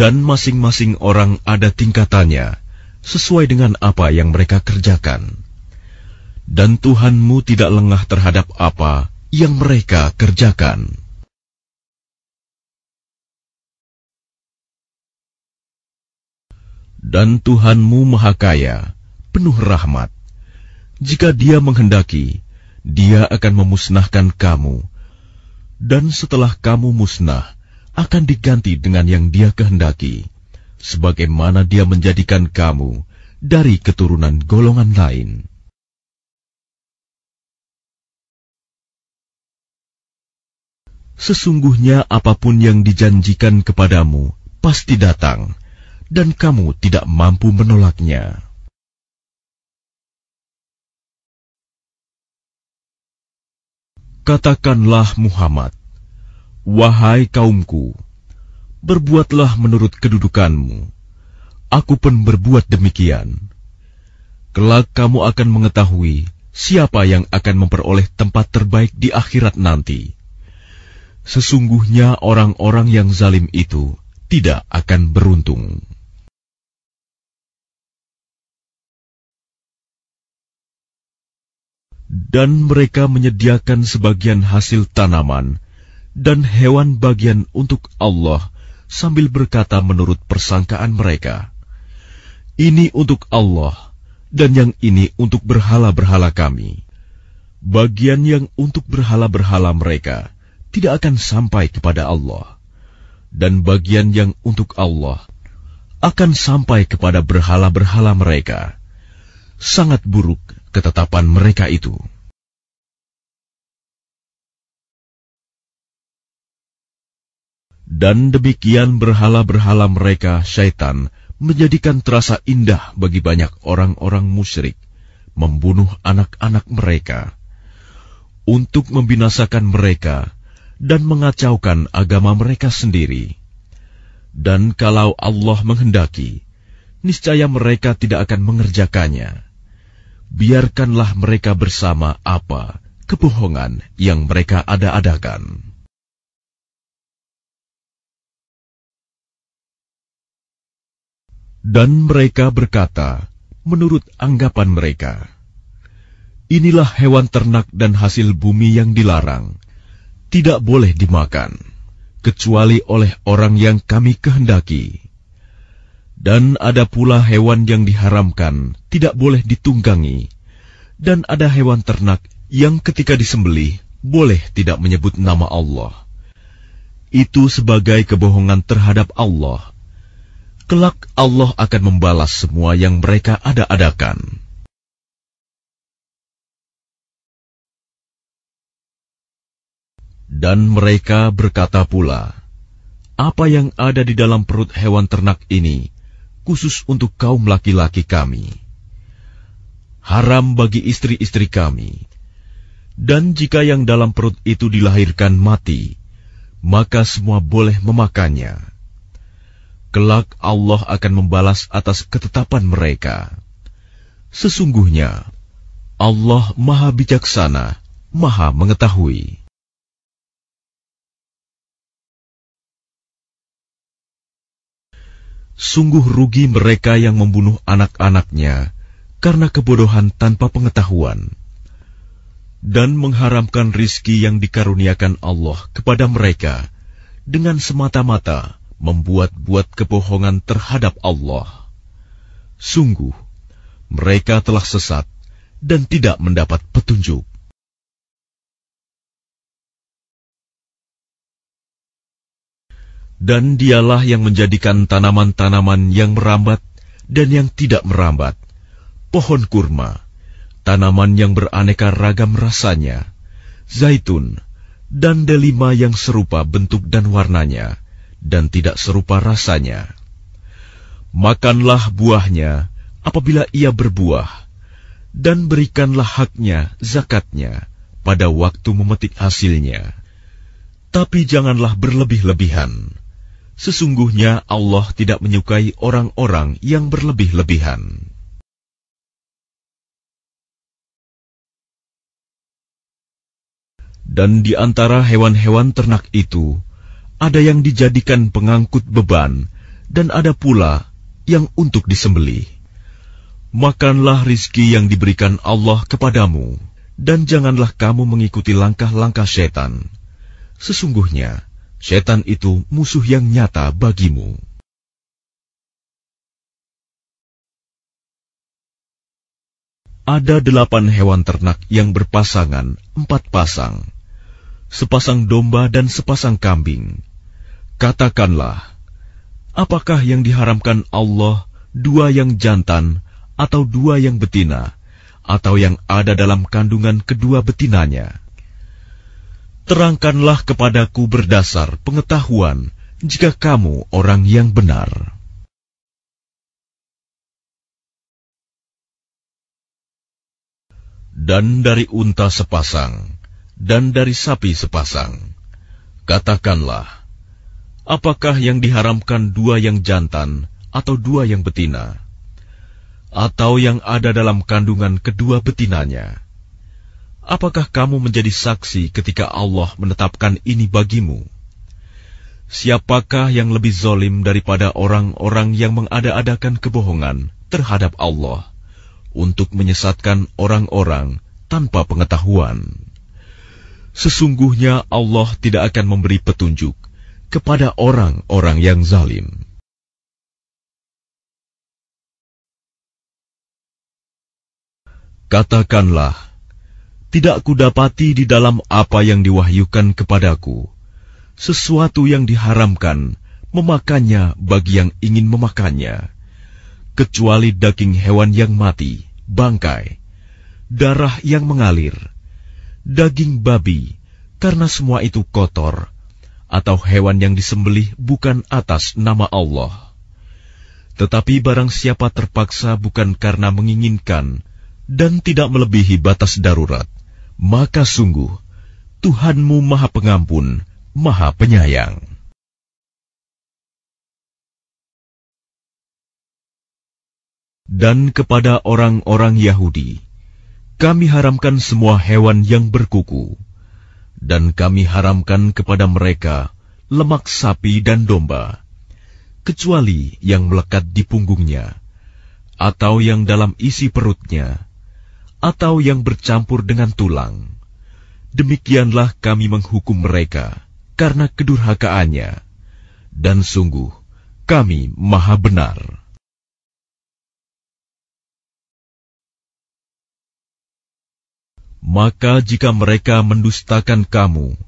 Dan masing-masing orang ada tingkatannya, sesuai dengan apa yang mereka kerjakan. Dan Tuhanmu tidak lengah terhadap apa yang mereka kerjakan. Dan Tuhanmu Maha Kaya, penuh rahmat. Jika Dia menghendaki, Dia akan memusnahkan kamu, dan setelah kamu musnah, akan diganti dengan yang Dia kehendaki sebagaimana dia menjadikan kamu dari keturunan golongan lain. Sesungguhnya apapun yang dijanjikan kepadamu pasti datang, dan kamu tidak mampu menolaknya. Katakanlah Muhammad, Wahai kaumku, berbuatlah menurut kedudukanmu. Aku pun berbuat demikian. Kelak kamu akan mengetahui siapa yang akan memperoleh tempat terbaik di akhirat nanti. Sesungguhnya orang-orang yang zalim itu tidak akan beruntung. Dan mereka menyediakan sebagian hasil tanaman dan hewan bagian untuk Allah – sambil berkata menurut persangkaan mereka, "Ini untuk Allah, dan yang ini untuk berhala-berhala kami." Bagian yang untuk berhala-berhala mereka tidak akan sampai kepada Allah, dan bagian yang untuk Allah akan sampai kepada berhala-berhala mereka. Sangat buruk ketetapan mereka itu. Dan demikian berhala-berhala mereka, syaitan, menjadikan terasa indah bagi banyak orang-orang musyrik, membunuh anak-anak mereka, untuk membinasakan mereka, dan mengacaukan agama mereka sendiri. Dan kalau Allah menghendaki, niscaya mereka tidak akan mengerjakannya. Biarkanlah mereka bersama apa kebohongan yang mereka ada-adakan. Dan mereka berkata, menurut anggapan mereka, Inilah hewan ternak dan hasil bumi yang dilarang, tidak boleh dimakan, kecuali oleh orang yang kami kehendaki. Dan ada pula hewan yang diharamkan, tidak boleh ditunggangi. Dan ada hewan ternak yang ketika disembelih, boleh tidak menyebut nama Allah. Itu sebagai kebohongan terhadap Allah Kelak Allah akan membalas semua yang mereka ada-adakan. Dan mereka berkata pula, Apa yang ada di dalam perut hewan ternak ini, khusus untuk kaum laki-laki kami. Haram bagi istri-istri kami. Dan jika yang dalam perut itu dilahirkan mati, maka semua boleh memakannya kelak Allah akan membalas atas ketetapan mereka. Sesungguhnya, Allah Maha Bijaksana, Maha Mengetahui. Sungguh rugi mereka yang membunuh anak-anaknya karena kebodohan tanpa pengetahuan dan mengharamkan rizki yang dikaruniakan Allah kepada mereka dengan semata-mata membuat-buat kebohongan terhadap Allah. Sungguh, mereka telah sesat dan tidak mendapat petunjuk. Dan dialah yang menjadikan tanaman-tanaman yang merambat dan yang tidak merambat, pohon kurma, tanaman yang beraneka ragam rasanya, zaitun, dan delima yang serupa bentuk dan warnanya, dan tidak serupa rasanya. Makanlah buahnya apabila ia berbuah, dan berikanlah haknya, zakatnya, pada waktu memetik hasilnya. Tapi janganlah berlebih-lebihan. Sesungguhnya Allah tidak menyukai orang-orang yang berlebih-lebihan. Dan di antara hewan-hewan ternak itu, ada yang dijadikan pengangkut beban, dan ada pula yang untuk disembelih. Makanlah rizki yang diberikan Allah kepadamu, dan janganlah kamu mengikuti langkah-langkah setan. Sesungguhnya, setan itu musuh yang nyata bagimu. Ada delapan hewan ternak yang berpasangan, empat pasang. Sepasang domba dan sepasang kambing Katakanlah, apakah yang diharamkan Allah dua yang jantan atau dua yang betina atau yang ada dalam kandungan kedua betinanya? Terangkanlah kepadaku berdasar pengetahuan jika kamu orang yang benar. Dan dari unta sepasang, dan dari sapi sepasang, katakanlah, Apakah yang diharamkan dua yang jantan atau dua yang betina? Atau yang ada dalam kandungan kedua betinanya? Apakah kamu menjadi saksi ketika Allah menetapkan ini bagimu? Siapakah yang lebih zolim daripada orang-orang yang mengada-adakan kebohongan terhadap Allah untuk menyesatkan orang-orang tanpa pengetahuan? Sesungguhnya Allah tidak akan memberi petunjuk kepada orang-orang yang zalim. Katakanlah, tidak kudapati di dalam apa yang diwahyukan kepadaku, sesuatu yang diharamkan memakannya bagi yang ingin memakannya, kecuali daging hewan yang mati, bangkai, darah yang mengalir, daging babi, karena semua itu kotor, atau hewan yang disembelih bukan atas nama Allah. Tetapi barang siapa terpaksa bukan karena menginginkan dan tidak melebihi batas darurat, maka sungguh Tuhanmu Maha Pengampun, Maha Penyayang. Dan kepada orang-orang Yahudi, kami haramkan semua hewan yang berkuku dan kami haramkan kepada mereka lemak sapi dan domba, kecuali yang melekat di punggungnya, atau yang dalam isi perutnya, atau yang bercampur dengan tulang. Demikianlah kami menghukum mereka karena kedurhakaannya, dan sungguh kami maha benar. Maka jika mereka mendustakan kamu,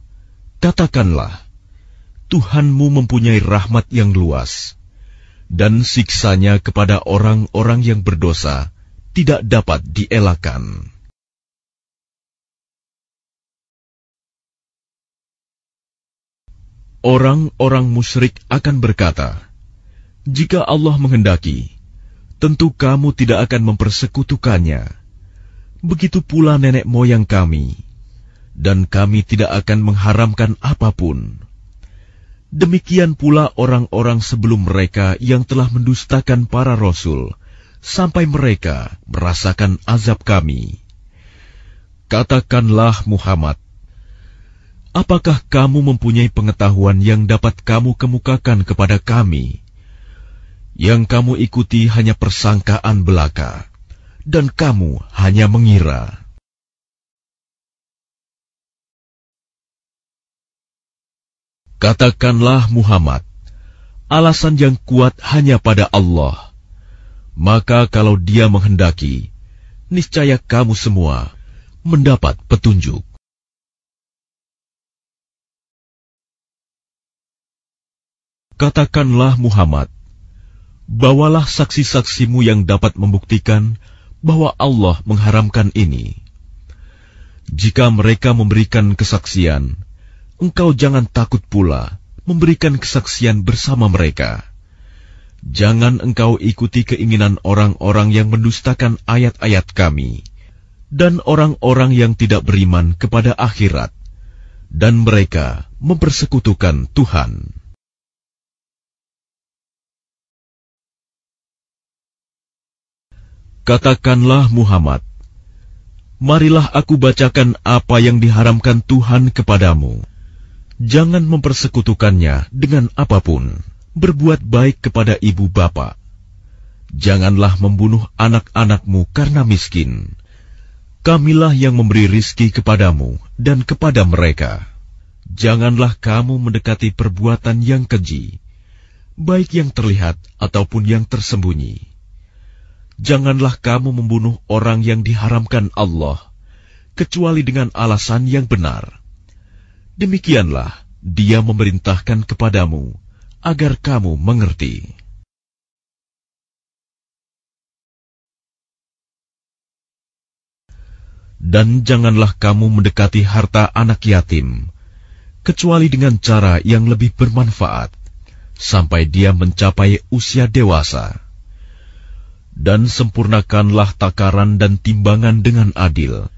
katakanlah, Tuhanmu mempunyai rahmat yang luas, dan siksanya kepada orang-orang yang berdosa tidak dapat dielakkan. Orang-orang musyrik akan berkata, Jika Allah menghendaki, tentu kamu tidak akan mempersekutukannya begitu pula nenek moyang kami, dan kami tidak akan mengharamkan apapun. Demikian pula orang-orang sebelum mereka yang telah mendustakan para rasul, sampai mereka merasakan azab kami. Katakanlah Muhammad, apakah kamu mempunyai pengetahuan yang dapat kamu kemukakan kepada kami? Yang kamu ikuti hanya persangkaan belaka dan kamu hanya mengira. Katakanlah Muhammad, alasan yang kuat hanya pada Allah. Maka kalau dia menghendaki, niscaya kamu semua mendapat petunjuk. Katakanlah Muhammad, bawalah saksi-saksimu yang dapat membuktikan bahwa Allah mengharamkan ini. Jika mereka memberikan kesaksian, engkau jangan takut pula memberikan kesaksian bersama mereka. Jangan engkau ikuti keinginan orang-orang yang mendustakan ayat-ayat Kami dan orang-orang yang tidak beriman kepada akhirat, dan mereka mempersekutukan Tuhan. Katakanlah Muhammad, Marilah aku bacakan apa yang diharamkan Tuhan kepadamu. Jangan mempersekutukannya dengan apapun. Berbuat baik kepada ibu bapak. Janganlah membunuh anak-anakmu karena miskin. Kamilah yang memberi rizki kepadamu dan kepada mereka. Janganlah kamu mendekati perbuatan yang keji, baik yang terlihat ataupun yang tersembunyi janganlah kamu membunuh orang yang diharamkan Allah, kecuali dengan alasan yang benar. Demikianlah dia memerintahkan kepadamu, agar kamu mengerti. Dan janganlah kamu mendekati harta anak yatim, kecuali dengan cara yang lebih bermanfaat, sampai dia mencapai usia dewasa dan sempurnakanlah takaran dan timbangan dengan adil.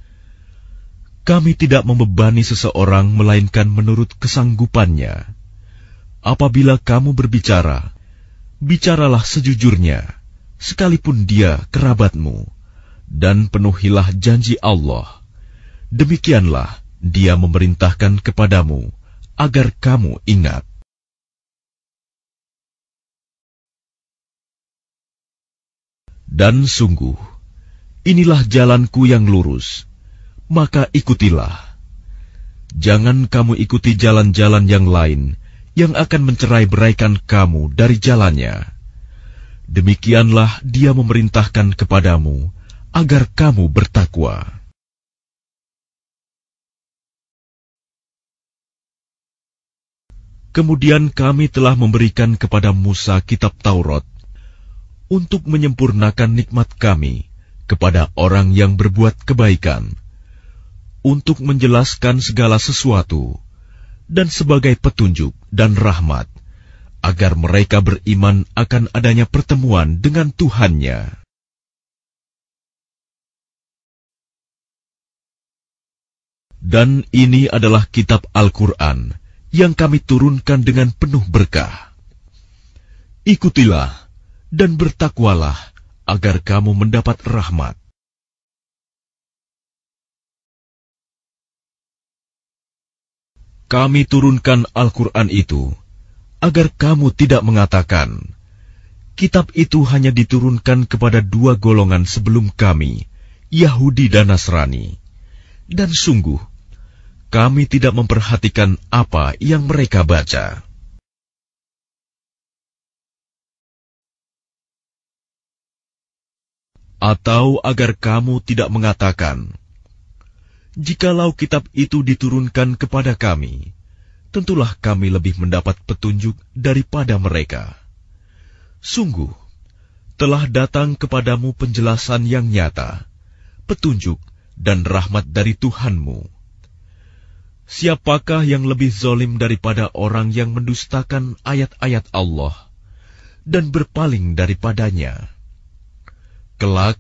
Kami tidak membebani seseorang melainkan menurut kesanggupannya. Apabila kamu berbicara, bicaralah sejujurnya, sekalipun dia kerabatmu, dan penuhilah janji Allah. Demikianlah dia memerintahkan kepadamu agar kamu ingat. Dan sungguh, inilah jalanku yang lurus, maka ikutilah. Jangan kamu ikuti jalan-jalan yang lain yang akan mencerai-beraikan kamu dari jalannya. Demikianlah dia memerintahkan kepadamu agar kamu bertakwa. Kemudian kami telah memberikan kepada Musa kitab Taurat untuk menyempurnakan nikmat kami kepada orang yang berbuat kebaikan, untuk menjelaskan segala sesuatu, dan sebagai petunjuk dan rahmat, agar mereka beriman akan adanya pertemuan dengan Tuhannya. Dan ini adalah kitab Al-Quran yang kami turunkan dengan penuh berkah. Ikutilah dan bertakwalah agar kamu mendapat rahmat. Kami turunkan Al-Quran itu agar kamu tidak mengatakan, Kitab itu hanya diturunkan kepada dua golongan sebelum kami, Yahudi dan Nasrani. Dan sungguh, kami tidak memperhatikan apa yang mereka baca. atau agar kamu tidak mengatakan, "Jikalau kitab itu diturunkan kepada kami, tentulah kami lebih mendapat petunjuk daripada mereka." Sungguh, telah datang kepadamu penjelasan yang nyata, petunjuk dan rahmat dari Tuhanmu. Siapakah yang lebih zolim daripada orang yang mendustakan ayat-ayat Allah dan berpaling daripadanya? Kelak,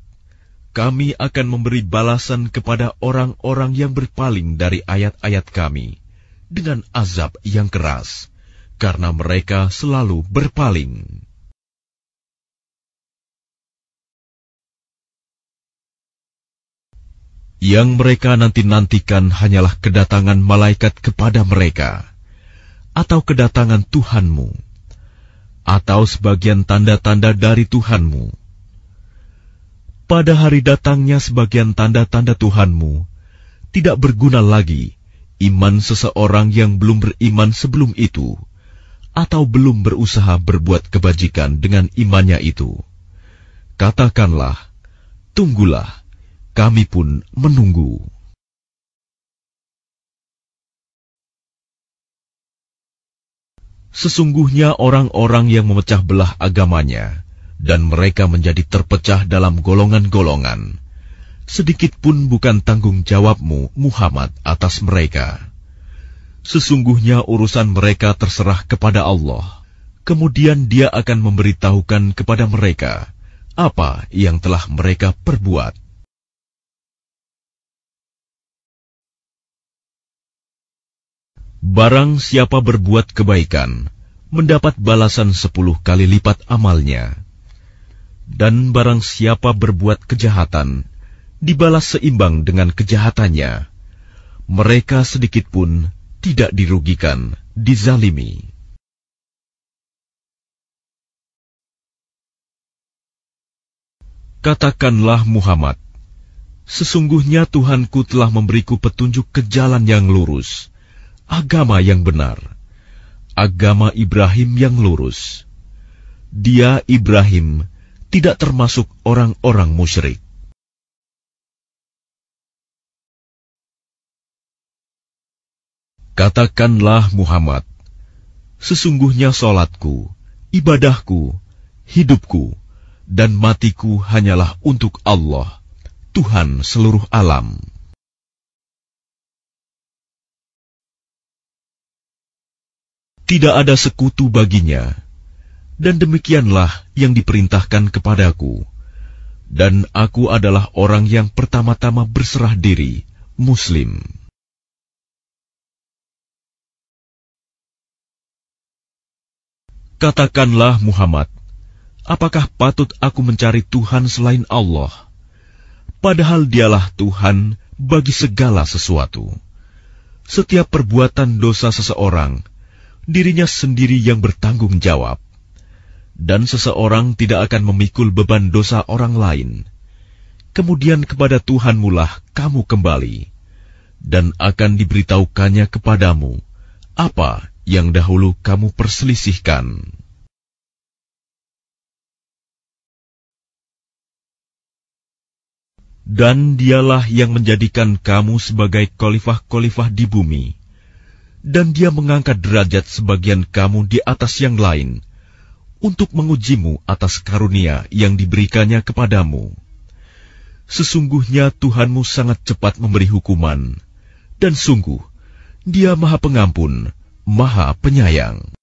kami akan memberi balasan kepada orang-orang yang berpaling dari ayat-ayat kami dengan azab yang keras, karena mereka selalu berpaling. Yang mereka nanti-nantikan hanyalah kedatangan malaikat kepada mereka, atau kedatangan Tuhanmu, atau sebagian tanda-tanda dari Tuhanmu pada hari datangnya sebagian tanda-tanda Tuhanmu, tidak berguna lagi iman seseorang yang belum beriman sebelum itu, atau belum berusaha berbuat kebajikan dengan imannya itu. Katakanlah, tunggulah, kami pun menunggu. Sesungguhnya orang-orang yang memecah belah agamanya, dan mereka menjadi terpecah dalam golongan-golongan. Sedikit pun bukan tanggung jawabmu, Muhammad, atas mereka. Sesungguhnya urusan mereka terserah kepada Allah. Kemudian Dia akan memberitahukan kepada mereka apa yang telah mereka perbuat. Barang siapa berbuat kebaikan, mendapat balasan sepuluh kali lipat amalnya. Dan barang siapa berbuat kejahatan, dibalas seimbang dengan kejahatannya. Mereka sedikitpun tidak dirugikan, dizalimi. Katakanlah Muhammad, Sesungguhnya Tuhanku telah memberiku petunjuk ke jalan yang lurus, agama yang benar, agama Ibrahim yang lurus. Dia Ibrahim tidak termasuk orang-orang musyrik. Katakanlah Muhammad, sesungguhnya solatku, ibadahku, hidupku, dan matiku hanyalah untuk Allah, Tuhan seluruh alam. Tidak ada sekutu baginya, dan demikianlah yang diperintahkan kepadaku. Dan aku adalah orang yang pertama-tama berserah diri, Muslim. Katakanlah Muhammad, apakah patut aku mencari Tuhan selain Allah? Padahal dialah Tuhan bagi segala sesuatu. Setiap perbuatan dosa seseorang, dirinya sendiri yang bertanggung jawab dan seseorang tidak akan memikul beban dosa orang lain. Kemudian kepada Tuhan mulah kamu kembali, dan akan diberitahukannya kepadamu apa yang dahulu kamu perselisihkan. Dan dialah yang menjadikan kamu sebagai kolifah-kolifah di bumi, dan dia mengangkat derajat sebagian kamu di atas yang lain, untuk mengujimu atas karunia yang diberikannya kepadamu. Sesungguhnya Tuhanmu sangat cepat memberi hukuman, dan sungguh, Dia Maha Pengampun, Maha Penyayang.